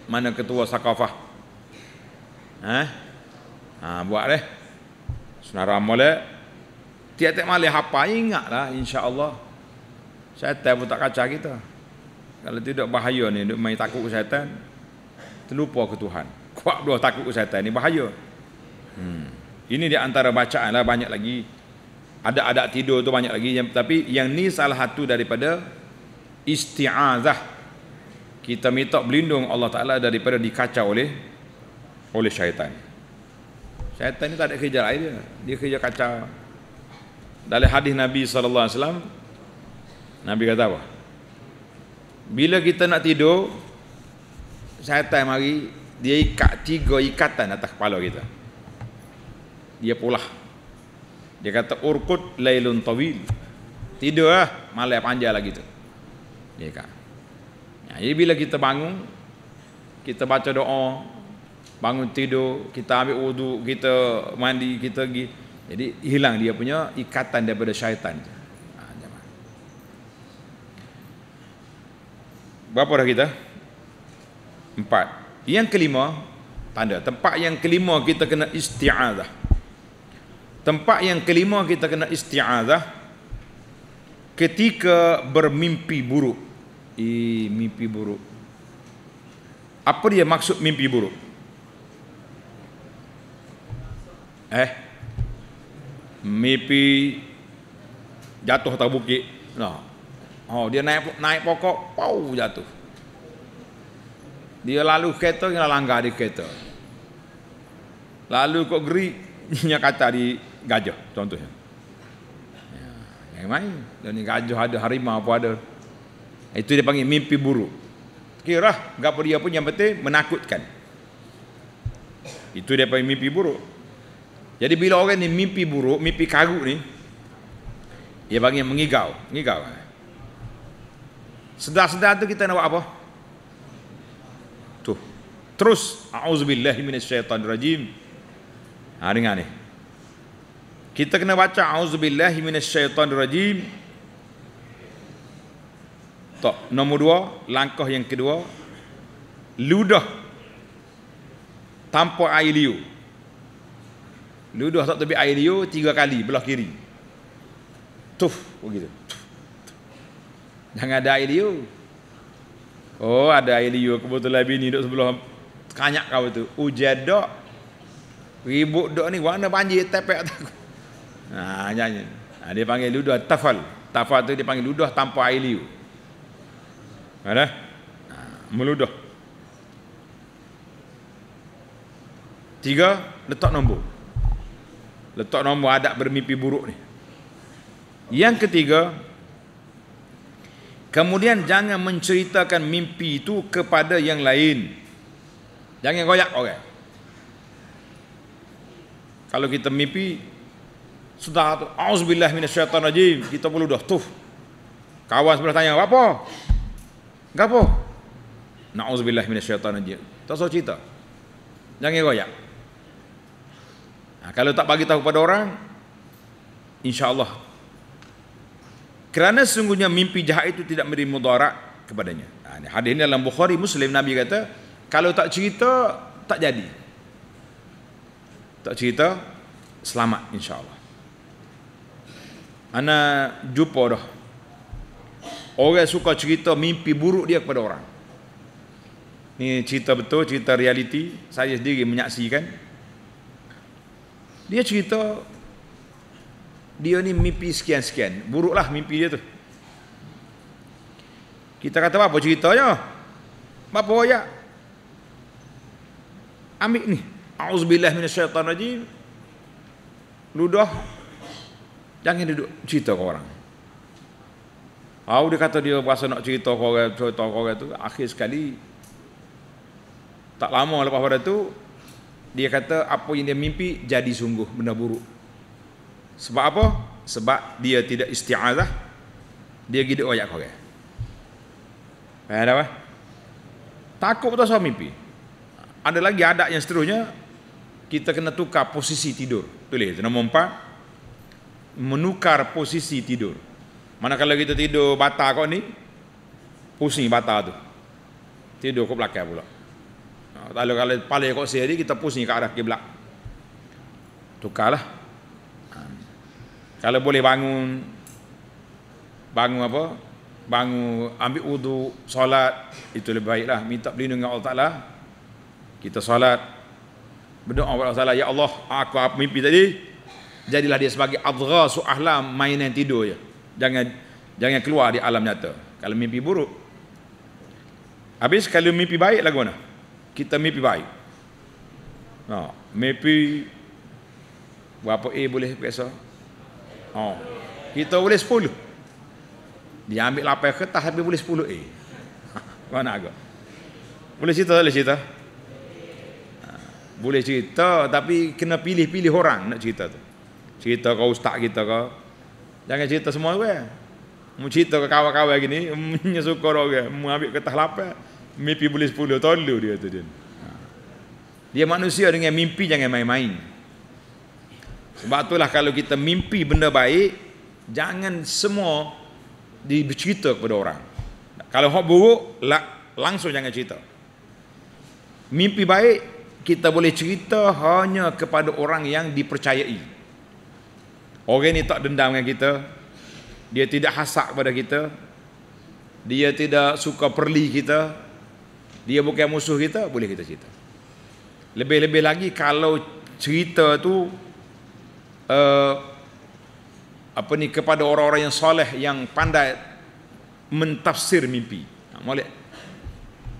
S1: Mana ketua sakafah? Ha? Ha, buat deh. ramal deh Tiap-tiap malam hafal ingatlah insya-Allah. Syaitan pun tak kacau kita. Kalau tidak bahaya ni duk main takut ke syaitan. Terlupa ke Tuhan. Kuat dua takut ke syaitan ni bahaya. Hmm. Ini di antara bacaan lah banyak lagi. Ada adat tidur tu banyak lagi yang, tapi yang ni salah satu daripada isti'azah. Kita minta berlindung Allah Taala daripada dikacau oleh oleh syaitan. Syaitan ni tak ada kerja lain dia. Dia kerja kacau. Dalam hadis Nabi sallallahu alaihi wasallam Nabi kata apa? Bila kita nak tidur, syaitan mari dia ikat tiga ikatan atas kepala kita. Dia pulah. Dia kata urkut lailun tawil. Tidurlah malam panjang lagi tu. Dia kata. Nah, jadi bila kita bangun, kita baca doa, bangun tidur, kita ambil wudu, kita mandi, kita pergi. Jadi hilang dia punya ikatan daripada syaitan. Ha, Berapa dah kita? Empat. Yang kelima, tanda. Tempat yang kelima kita kena isti'adah. Tempat yang kelima kita kena isti'adah ketika bermimpi buruk. Ih, mimpi buruk. Apa dia maksud mimpi buruk? Eh. Mimpi jatuh atas bukit. Nah. Oh, dia naik naik pokok, pau jatuh. Dia lalu kereta yang langgar di kereta. Lalu kok geri nya kata di gajah contohnya. Ya, yang main dan gajah ada harimau apa ada. Itu dia panggil mimpi buruk. Kira lah, gapo dia pun yang penting menakutkan. Itu dia panggil mimpi buruk. Jadi bila orang ni mimpi buruk, mimpi karut ni, dia panggil mengigau, mengigau. Sedar-sedar tu kita nak buat apa? Tu. Terus auzubillahi minasyaitonirrajim. Ha dengar ni. Kita kena baca auzubillahi minasyaitonirrajim. Tok nombor dua, langkah yang kedua, ludah tanpa air liur. Luduh tak tepi air dia tiga kali belah kiri. Tuf begitu. Oh jangan ada air dia. Oh, ada air dia kebetulan bini duduk sebelah kanyak kau tu. Ujadak. Ribut dok ni warna banjir tepek tak. Ha, nyanyi. Ha, dia panggil ludah tafal. Tafal tu dia panggil ludah tanpa air liu. Ada? Ha, meludah. Tiga, letak nombor. Letak nombor adab bermimpi buruk ni. Yang ketiga, kemudian jangan menceritakan mimpi itu kepada yang lain. Jangan koyak orang. Kalau kita mimpi, sudah tu, auzubillah minasyaitan rajim, kita perlu dah, tuh. Kawan sebelah tanya, apa? Apa? Na'uzubillah minasyaitan rajim. Tak usah cerita. Jangan koyak. Ha, kalau tak bagi tahu kepada orang, insyaAllah. Kerana sungguhnya mimpi jahat itu tidak memberi mudarat kepadanya. Ha, ini hadis ini dalam Bukhari Muslim Nabi kata, kalau tak cerita, tak jadi. Tak cerita, selamat insyaAllah. Ana jumpa dah. Orang suka cerita mimpi buruk dia kepada orang. Ini cerita betul, cerita realiti. Saya sendiri menyaksikan. Dia cerita dia ni mimpi sekian-sekian. Buruklah mimpi dia tu. Kita kata apa ceritanya? Apa ya? Ambil ni. Auzubillah minasyaitanirrajim. Ludah jangan duduk cerita ke orang. Aku dia kata dia rasa nak cerita ke orang, cerita ke tu. Akhir sekali tak lama lepas pada tu dia kata apa yang dia mimpi jadi sungguh benda buruk sebab apa sebab dia tidak isti'azah dia gidik ayat kau Eh ada apa takut betul sama mimpi ada lagi adat yang seterusnya kita kena tukar posisi tidur tulis nombor empat menukar posisi tidur Mana kalau kita tidur batal kau ni pusing batal tu tidur kau belakang pula Ha, kalau kalau pala kok sendiri kita pusing ke arah kiblat. Tukarlah. Ha. Kalau boleh bangun bangun apa? Bangun ambil wudu, solat itu lebih baiklah. Minta pelindung dengan Allah Taala. Kita solat berdoa kepada Allah Taala, ya Allah, aku apa mimpi tadi? Jadilah dia sebagai adghasu ahlam mainan tidur je. Jangan jangan keluar di alam nyata. Kalau mimpi buruk. Habis kalau mimpi baik lagu mana? kita mimpi baik. No, ha, mimpi berapa A boleh biasa? Oh. Kita boleh 10. Dia ambil lapai kertas tapi boleh 10 A. Mana agak? Boleh cerita, boleh cerita. Ha, boleh cerita tapi kena pilih-pilih orang nak cerita tu. Cerita kau ustaz kita ke. Jangan cerita semua orang. Mu cerita ke kawan-kawan gini, menyukur orang, mu ambil kertas lapai mimpi boleh sepuluh tahun dulu dia tu dia. Ha. Dia manusia dengan mimpi jangan main-main. Sebab itulah kalau kita mimpi benda baik, jangan semua dibercerita kepada orang. Kalau hok buruk, lak, langsung jangan cerita. Mimpi baik kita boleh cerita hanya kepada orang yang dipercayai. Orang ni tak dendam dengan kita. Dia tidak hasak kepada kita. Dia tidak suka perli kita, dia bukan musuh kita boleh kita cerita lebih-lebih lagi kalau cerita tu uh, apa ni kepada orang-orang yang soleh yang pandai mentafsir mimpi tak ha, boleh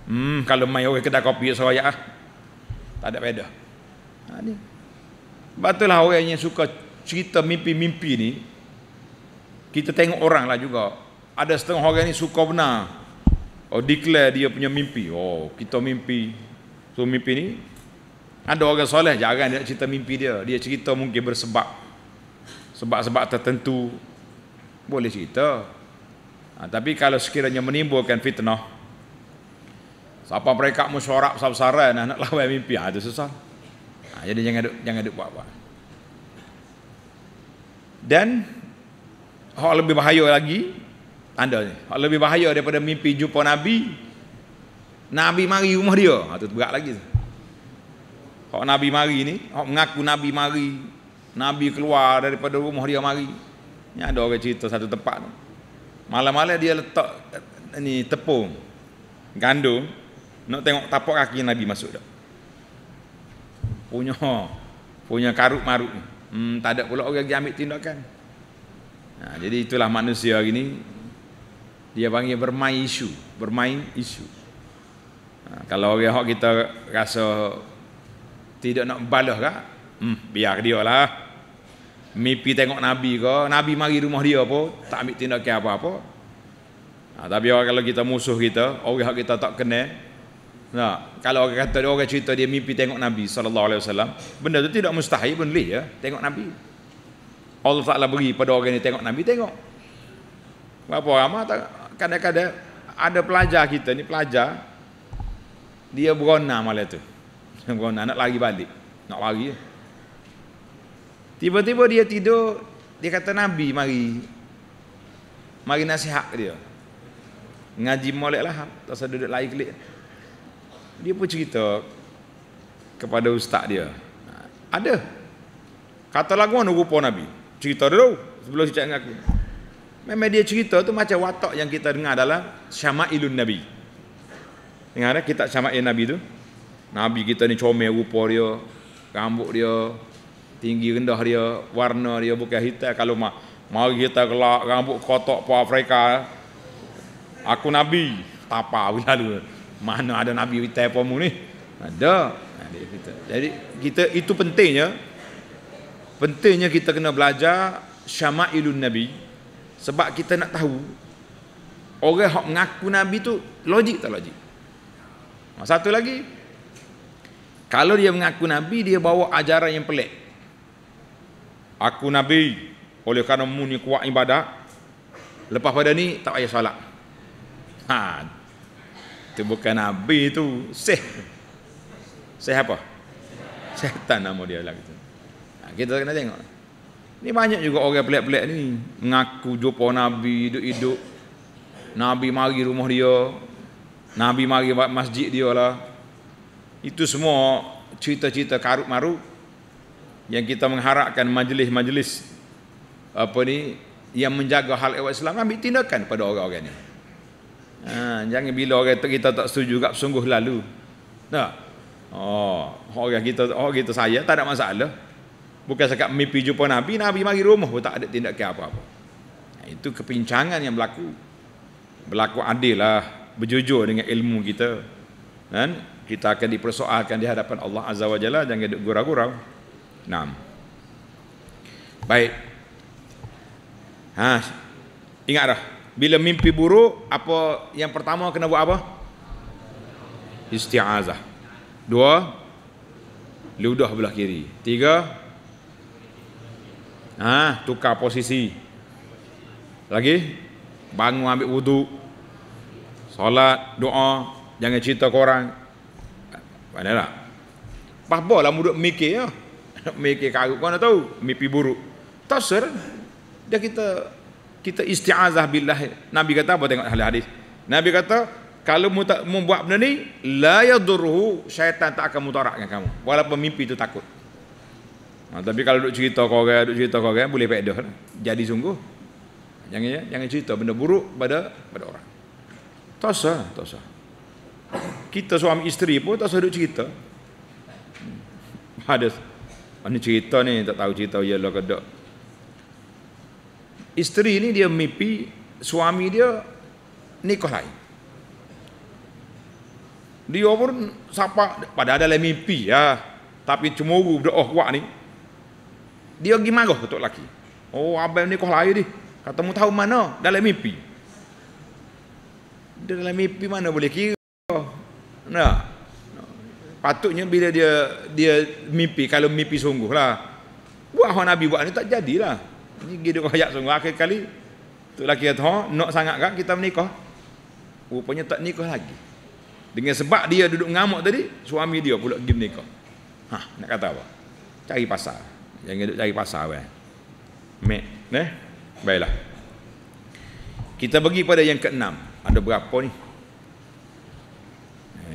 S1: hmm kalau mai orang kedai kopi saya ah tak ada beda ha ni Betulah orang yang suka cerita mimpi-mimpi ni Kita tengok orang lah juga Ada setengah orang ni suka benar Oh declare dia punya mimpi. Oh kita mimpi. So mimpi ni ada orang soleh jarang dia cerita mimpi dia. Dia cerita mungkin bersebab. Sebab-sebab tertentu boleh cerita. Ha, tapi kalau sekiranya menimbulkan fitnah siapa mereka musyarak besar-besaran nak lawan mimpi ha, itu susah. Ha, jadi jangan duk, jangan duk buat-buat. Dan hal lebih bahaya lagi Tanda ni. Lebih bahaya daripada mimpi jumpa Nabi. Nabi mari rumah dia. Ha, tu berat lagi. Kalau Nabi mari ni, kalau mengaku Nabi mari, Nabi keluar daripada rumah dia mari. Ni ada orang cerita satu tempat tu. Malam-malam dia letak ni tepung gandum nak tengok tapak kaki Nabi masuk tak. Punya punya karuk maruk. Hmm, tak ada pula orang yang ambil tindakan. Nah, ha, jadi itulah manusia hari ni dia panggil bermain isu bermain isu ha, kalau orang hok kita rasa tidak nak balas kah hmm, biar dia lah mimpi tengok nabi ke nabi mari rumah dia apa tak ambil tindakan apa-apa nah, ha, tapi orang kalau kita musuh kita orang hok kita tak kenal nah, ha, kalau orang kata orang cerita dia mimpi tengok nabi sallallahu alaihi wasallam benda tu tidak mustahil pun ya tengok nabi Allah Taala beri pada orang ni tengok nabi tengok Apa, ramah tak kadang-kadang ada pelajar kita ni pelajar dia berona malam tu berona nak lari balik nak lari tiba-tiba dia tidur dia kata Nabi mari mari nasihat dia ngaji molek lah tak usah duduk lari kelik dia pun cerita kepada ustaz dia ada kata lagu mana rupa Nabi cerita dulu sebelum cakap dengan aku Memang dia cerita tu macam watak yang kita dengar dalam Syama'ilun Nabi. Dengar tak eh, kitab Syama'il Nabi tu? Nabi kita ni comel rupa dia, rambut dia, tinggi rendah dia, warna dia bukan hitam kalau mak. Mari kita gelak rambut kotak pu Afrika. Eh. Aku Nabi. Tapa lalu. Mana ada Nabi hitam pu mu ni? Ada. Jadi kita, jadi kita itu pentingnya pentingnya kita kena belajar Syama'ilun Nabi. Sebab kita nak tahu orang hak mengaku nabi tu logik tak logik. Satu lagi kalau dia mengaku nabi dia bawa ajaran yang pelik. Aku nabi oleh kerana mu ni kuat ibadat lepas pada ni tak payah solat. Ha. Itu bukan nabi tu, sih. Sih apa? Syaitan nama dia lagi? gitu. Ha, kita kena tengok. Ini banyak juga orang pelik-pelik ni Mengaku jumpa Nabi hidup-hidup Nabi mari rumah dia Nabi mari masjid dia lah Itu semua cerita-cerita karut maru Yang kita mengharapkan majlis-majlis Apa ni Yang menjaga hal ehwal Islam Ambil tindakan pada orang-orang ni ha, Jangan bila orang itu kita tak setuju gap sungguh lalu Tak Oh, orang kita, orang kita saya tak ada masalah. Bukan sekat mimpi jumpa Nabi, Nabi mari rumah pun oh, tak ada tindakan apa-apa. Itu kepincangan yang berlaku. Berlaku adil lah, berjujur dengan ilmu kita. Dan kita akan dipersoalkan di hadapan Allah Azza wa Jalla, jangan duduk gurau-gurau. Naam. Baik. Ha, ingat dah, bila mimpi buruk, apa yang pertama kena buat apa? Isti'azah. Dua, ludah belah kiri. Tiga, Ah, tukar posisi. Lagi bangun ambil wudu. Solat, doa, jangan cerita ke orang. Mana lah? Apa lah mudah mikir ya. Mikir karut kau nak tahu, mimpi buruk. Tasir dia kita kita isti'azah billah. Nabi kata apa tengok hadis. Nabi kata kalau mu tak membuat benda ni la yadurruhu syaitan tak akan mutarakkan kamu walaupun mimpi itu takut. Nah, ha, tapi kalau duk cerita kau orang, duk cerita kau orang boleh faedah lah. Jadi sungguh. Jangan ya, jangan cerita benda buruk pada pada orang. Tosa, tosa. Kita suami isteri pun tak duk cerita. Ada ini cerita ni tak tahu cerita ya lah kedak. Isteri ni dia mimpi suami dia nikah lain. Dia pun siapa pada ada dalam mimpi ya. Tapi cemburu berdoa kuat ni dia pergi marah ke tok lelaki. Oh, abang ni kau lari ni. Kata mu tahu mana dalam mimpi. Dia dalam mimpi mana boleh kira. Nah. Patutnya bila dia dia mimpi kalau mimpi sungguhlah. Buat hang Nabi buat ni tak jadilah. Ini gede royak sungguh akhir kali. Tok lelaki kata, "Nak sangat kan kita menikah?" Rupanya tak nikah lagi. Dengan sebab dia duduk ngamuk tadi, suami dia pula pergi menikah. Hah, nak kata apa? Cari pasal. Jangan duduk cari pasal kan. Mek, eh? Baiklah. Kita bagi pada yang keenam. Ada berapa ni?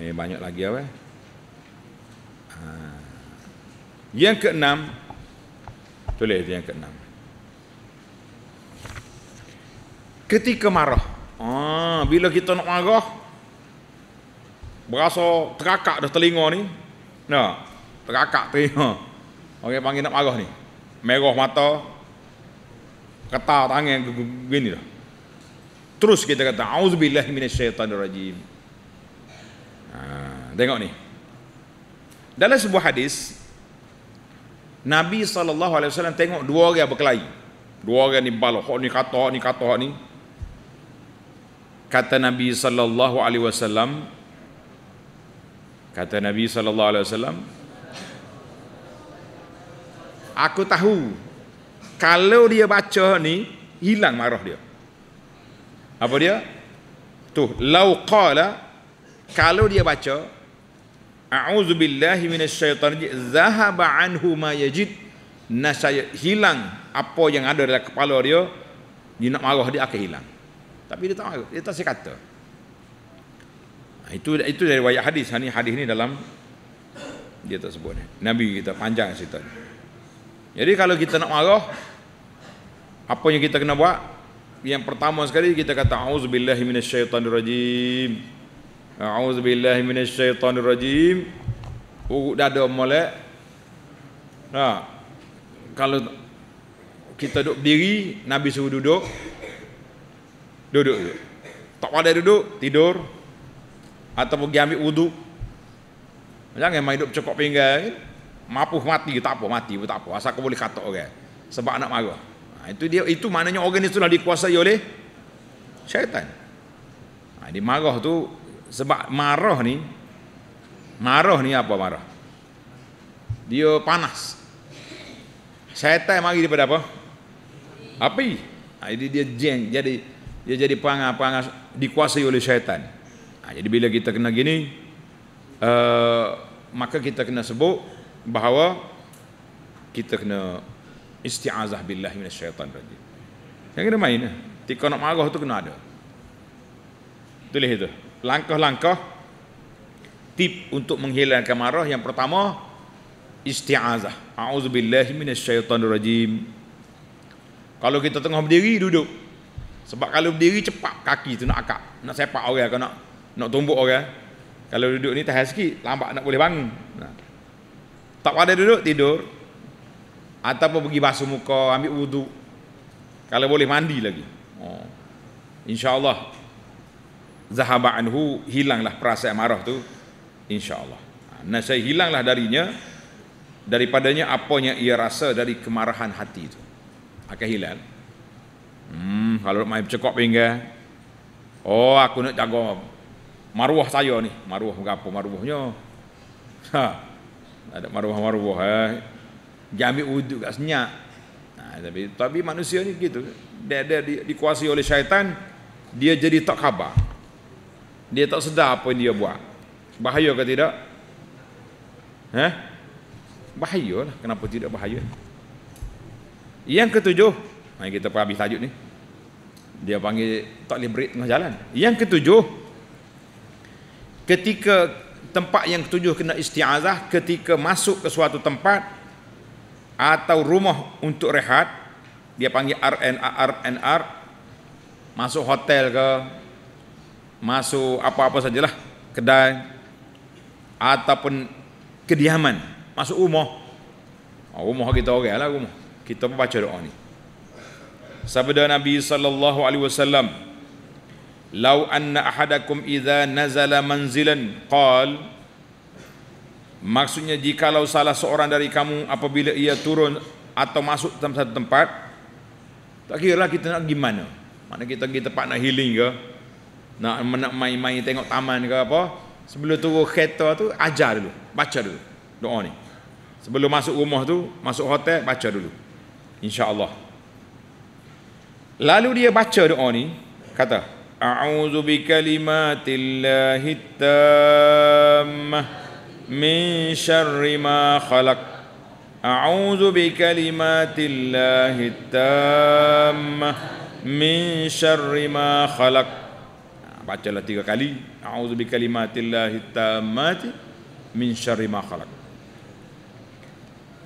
S1: Eh, banyak lagi apa? Ha. Yang keenam tulis yang keenam. Ketika marah. Ah, bila kita nak marah berasa terakak dah telinga ni. Nah, terakak telinga. Orang panggil nak marah ni. Merah mata, ketar tangan begini dah. Terus kita kata auzubillahi minasyaitanirrajim. Ha, tengok ni. Dalam sebuah hadis Nabi SAW tengok dua orang berkelahi. Dua orang ni balok, hok ni kata, hok ni kata, hok ni. Kata Nabi SAW, kata Nabi SAW, aku tahu kalau dia baca ni hilang marah dia apa dia tu lau qala kalau dia baca a'udzu billahi minasyaitan zahaba anhu ma yajid nasaya hilang apa yang ada dalam kepala dia dia nak marah dia akan hilang tapi dia tak marah dia tak sekata ha, itu itu dari wayah hadis ha, ni hadis ni dalam dia tersebut Nabi kita panjang cerita ni jadi kalau kita nak marah apa yang kita kena buat? Yang pertama sekali kita kata auzubillahi minasyaitonirrajim. Auzubillahi minasyaitonirrajim. Urut dada molek. Nah. Kalau kita duduk berdiri, Nabi suruh duduk. Duduk. duduk. Tak ada duduk, tidur. Ataupun pergi ambil wuduk. Jangan main duduk cekok pinggang mapuh mati tak apa mati pun tak apa asal kau boleh katok orang sebab nak marah ha, itu dia itu maknanya orang itu sudah dikuasai oleh syaitan ha, dia marah tu sebab marah ni marah ni apa marah dia panas syaitan mari daripada apa api ha, jadi dia jeng jadi dia jadi perangai-perangai dikuasai oleh syaitan ha, jadi bila kita kena gini uh, maka kita kena sebut bahawa kita kena isti'azah billah syaitan rajim. Yang kena main lah. Tika nak marah tu kena ada. Tulis itu. Langkah-langkah tip untuk menghilangkan marah yang pertama isti'azah. syaitan rajim. Kalau kita tengah berdiri duduk. Sebab kalau berdiri cepat kaki tu nak akak, nak sepak orang nak nak tumbuk orang. Kalau duduk ni tahan sikit, lambat nak boleh bangun. Nah. Tak pada duduk tidur atau pergi basuh muka, ambil wudu. Kalau boleh mandi lagi. Oh. Insya-Allah zahaba anhu hilanglah perasaan marah tu insya-Allah. Ha, nah, saya hilanglah darinya daripadanya apa yang ia rasa dari kemarahan hati itu. Akan hilang. Hmm, kalau nak main cekok pinggir. Oh, aku nak jaga maruah saya ni. Maruah ke apa maruahnya? Ha ada maruah-maruah eh. Dia ambil wuduk kat senyap. Nah, ha, tapi, tapi manusia ni gitu. Dia, dia, di, dikuasai oleh syaitan, dia jadi tak khabar. Dia tak sedar apa yang dia buat. Bahaya ke tidak? Eh? Bahaya lah. Kenapa tidak bahaya? Yang ketujuh, mari kita pergi habis tajuk ni. Dia panggil tak boleh break tengah jalan. Yang ketujuh, ketika tempat yang ketujuh kena isti'azah ketika masuk ke suatu tempat atau rumah untuk rehat dia panggil RNA RNR masuk hotel ke masuk apa-apa sajalah kedai ataupun kediaman masuk rumah oh, rumah kita orang lah rumah kita pun baca doa ni sabda Nabi saw Lau أن ahadakum إذا nazala manzilan. قال maksudnya jikalau salah seorang dari kamu apabila ia turun atau masuk dalam satu tempat tak kira lah kita nak pergi mana mana kita pergi tempat nak healing ke nak nak main-main tengok taman ke apa sebelum turun kereta tu ajar dulu baca dulu doa ni sebelum masuk rumah tu masuk hotel baca dulu insya Allah. lalu dia baca doa ni kata أعوذ بكلمات الله التامة من شر ما خلق أعوذ بكلمات الله التامة من شر ما خلق Bacalah tiga kali A'udhu bi kalimatillahi tamati Min syarri ma khalaq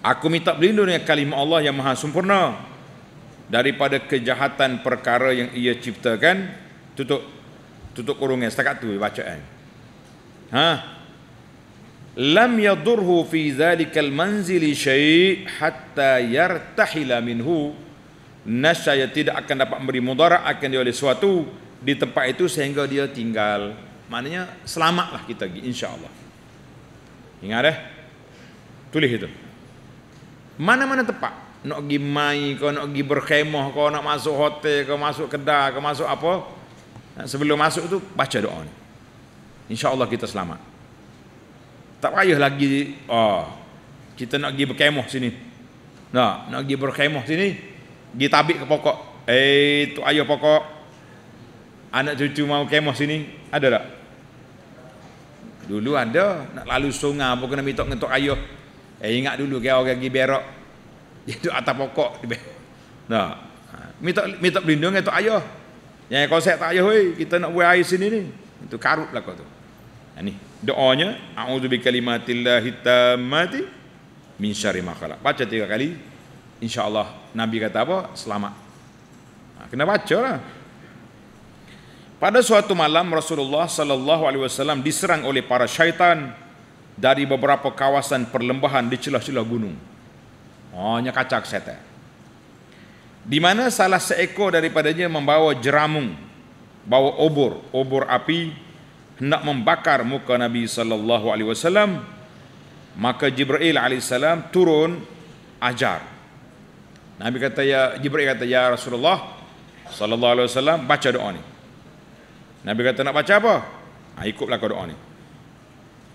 S1: Aku minta berlindung dengan kalimat Allah yang maha sempurna Daripada kejahatan perkara yang ia ciptakan tutup tutup kurungan setakat tu bacaan ha lam yadurhu fi zalikal manzili syai' hatta yartahila minhu nasya tidak akan dapat memberi mudarat akan dia oleh suatu di tempat itu sehingga dia tinggal maknanya selamatlah kita pergi insyaallah ingat eh tulis itu mana-mana tempat nak pergi main kau nak pergi berkhemah kau nak masuk hotel kau masuk kedai kau masuk apa Sebelum masuk tu baca doa ni. Insya-Allah kita selamat. Tak payah lagi ah oh, kita nak pergi berkemah sini. Nah, nak pergi berkemah sini, pergi tabik ke pokok. Eh, tu ayah pokok. Anak cucu mau kemah sini, ada tak? Dulu ada, nak lalu sungai pun kena mitok ngetok ayah. Eh, ingat dulu ke orang pergi berok. Itu atas pokok. Nah, mitok mitok lindung ngetok ayah. Jangan kosek tak payah kita nak buat air sini ni. Itu karut lah kau tu. Ha ni, doanya a'udzu bikalimatillahi tammati min syarri ma khalaq. Baca tiga kali. Insya-Allah Nabi kata apa? Selamat. Ha, kena baca lah. Pada suatu malam Rasulullah sallallahu alaihi wasallam diserang oleh para syaitan dari beberapa kawasan perlembahan di celah-celah gunung. Hanya oh, kacak setan di mana salah seekor daripadanya membawa jeramung, bawa obor obor api hendak membakar muka Nabi sallallahu alaihi wasallam maka Jibril alaihi salam turun ajar Nabi kata ya Jibril kata ya Rasulullah sallallahu alaihi wasallam baca doa ni Nabi kata nak baca apa ha, ikutlah kau doa ni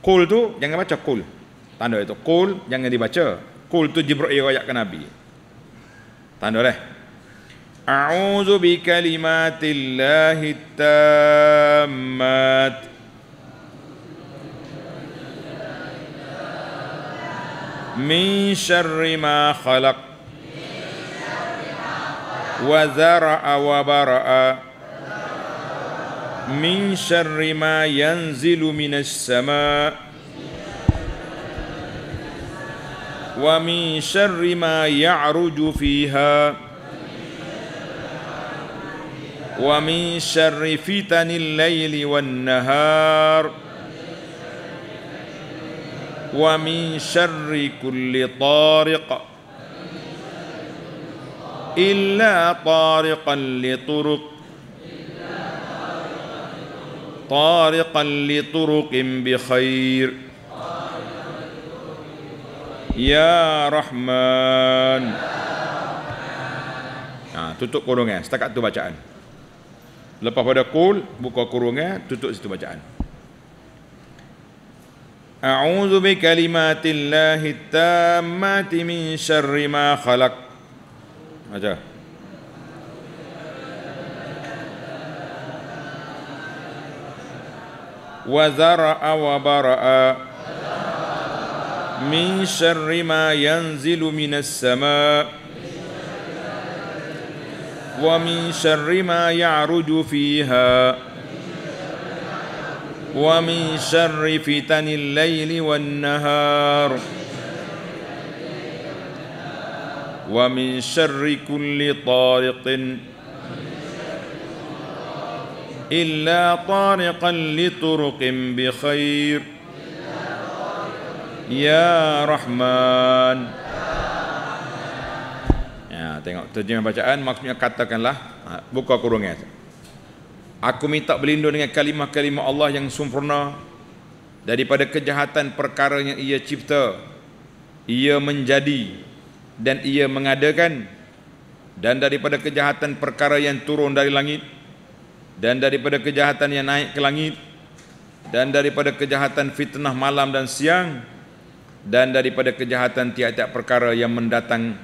S1: Kul tu jangan baca kul Tanda itu kul jangan dibaca Kul tu Jibril ayat ke Nabi Tanda leh أعوذ بكلمات الله التامات من شر ما خلق وزرع وبرأ من شر ما ينزل من السماء ومن شر ما يعرج فيها ومن شر فتن الليل والنهار ومن شر كل طارق إلا طارقا لطرق طارقا لطرق بخير يا رحمن آه، tutup kurungnya. Setakat tu bacaan. Lepas pada kul buka kurungnya tutup situ bacaan. A'udzu bi kalimatillahi tammati min syarri ma khalaq. Baca. Wa zara'a wa bara'a min syarri ma yanzilu minas sama'a ومن شر ما يعرج فيها ومن شر فتن الليل والنهار ومن شر كل طارق إلا طارقا لطرق بخير يا رحمن tengok terjemahan bacaan maksudnya katakanlah ha, buka kurungnya aku minta berlindung dengan kalimah-kalimah Allah yang sempurna daripada kejahatan perkara yang ia cipta ia menjadi dan ia mengadakan dan daripada kejahatan perkara yang turun dari langit dan daripada kejahatan yang naik ke langit dan daripada kejahatan fitnah malam dan siang dan daripada kejahatan tiap-tiap perkara yang mendatang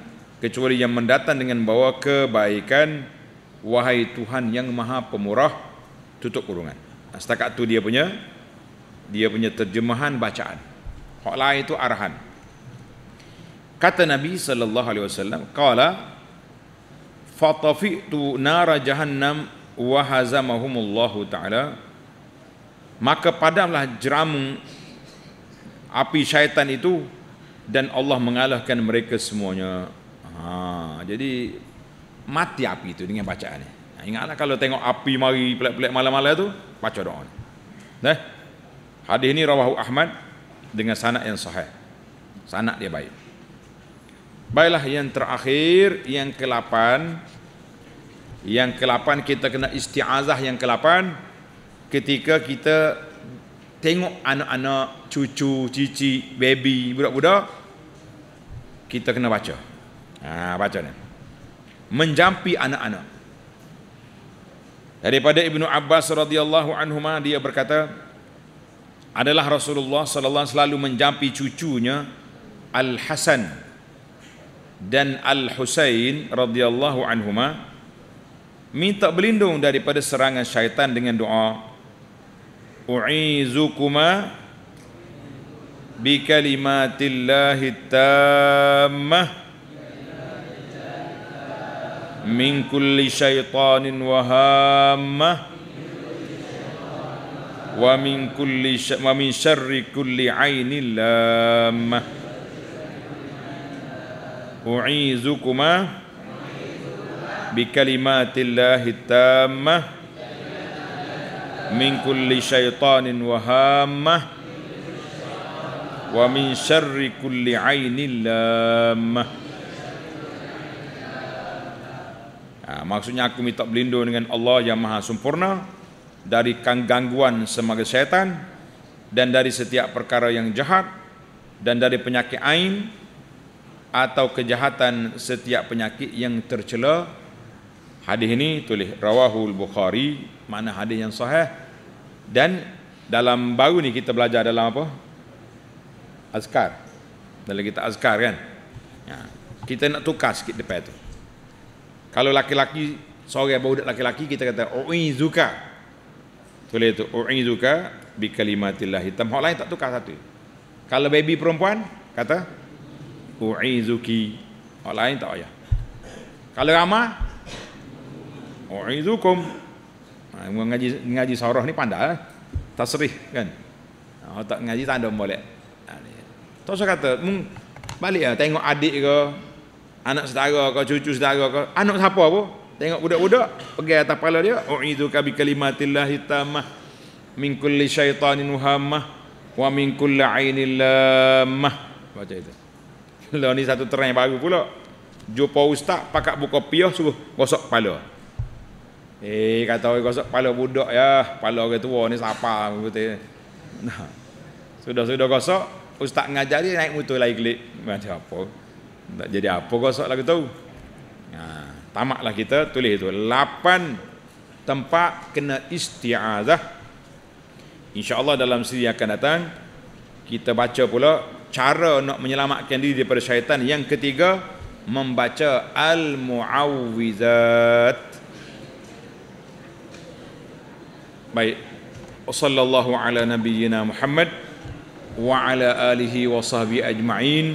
S1: kecuali yang mendatang dengan bawa kebaikan wahai Tuhan yang maha pemurah tutup kurungan setakat tu dia punya dia punya terjemahan bacaan hak lain itu arahan kata Nabi sallallahu alaihi wasallam qala fatafitu nara jahannam wa hazamahumullahu taala maka padamlah jeram api syaitan itu dan Allah mengalahkan mereka semuanya Ha, jadi mati api itu dengan bacaan ni. Ha, ingatlah kalau tengok api mari pelak-pelak malam-malam tu, baca doa ni. Nah. Hadis ni rawahu Ahmad dengan sanad yang sahih. Sanad dia baik. Baiklah yang terakhir, yang ke-8. Yang ke-8 kita kena istiazah yang ke-8 ketika kita tengok anak-anak, cucu, cici, baby, budak-budak kita kena baca. Ha, baca ni. Menjampi anak-anak. Daripada Ibnu Abbas radhiyallahu anhu dia berkata adalah Rasulullah sallallahu alaihi wasallam selalu menjampi cucunya Al Hasan dan Al Husain radhiyallahu anhu, minta berlindung daripada serangan syaitan dengan doa U'izukuma bi kalimatillahit tammah من كل شيطان وهامة ومن كل ش... ومن شر كل عين لامة أعيذكما بكلمات الله التامة من كل شيطان وهامة ومن شر كل عين لامة Ha, maksudnya aku minta berlindung dengan Allah yang maha sempurna dari kan- gangguan semaga syaitan dan dari setiap perkara yang jahat dan dari penyakit ain atau kejahatan setiap penyakit yang tercela hadis ini tulis rawahul bukhari mana hadis yang sahih dan dalam baru ni kita belajar dalam apa azkar dalam kita azkar kan ya. kita nak tukar sikit depan tu kalau laki-laki bau budak laki-laki kita kata uizuka. Tulis itu uizuka bi kalimatillah hitam. Hak lain tak tukar satu. Kalau baby perempuan kata uizuki. Hak lain tak ayah. Kalau ramah uizukum. Ha, ngaji ngaji sorah ni pandai eh? tasrih kan. Ha, tak ngaji tak tanda boleh. Ha, saya kata, balik ya, tengok adik ke, anak saudara ke cucu saudara ke anak siapa apa tengok budak-budak pergi atas kepala dia uizuka bi kalimatillah tammah min kulli syaitanin muhammah wa min kulli ainil lamah baca itu lo lah, ni satu terang yang baru pula jumpa ustaz pakak buka piah suruh gosok kepala eh kata orang gosok kepala budak ya kepala orang tua ni siapa betul nah sudah sudah gosok ustaz ngajar dia naik motor lain kelik macam apa tak jadi apa gosok lagu tahu. Ha, tamaklah kita tulis itu. Lapan tempat kena isti'azah. InsyaAllah dalam siri akan datang. Kita baca pula cara nak menyelamatkan diri daripada syaitan. Yang ketiga, membaca Al-Mu'awwizat. Baik. Wassalamualaikum warahmatullahi wabarakatuh. وعلى اله وصحبه اجمعين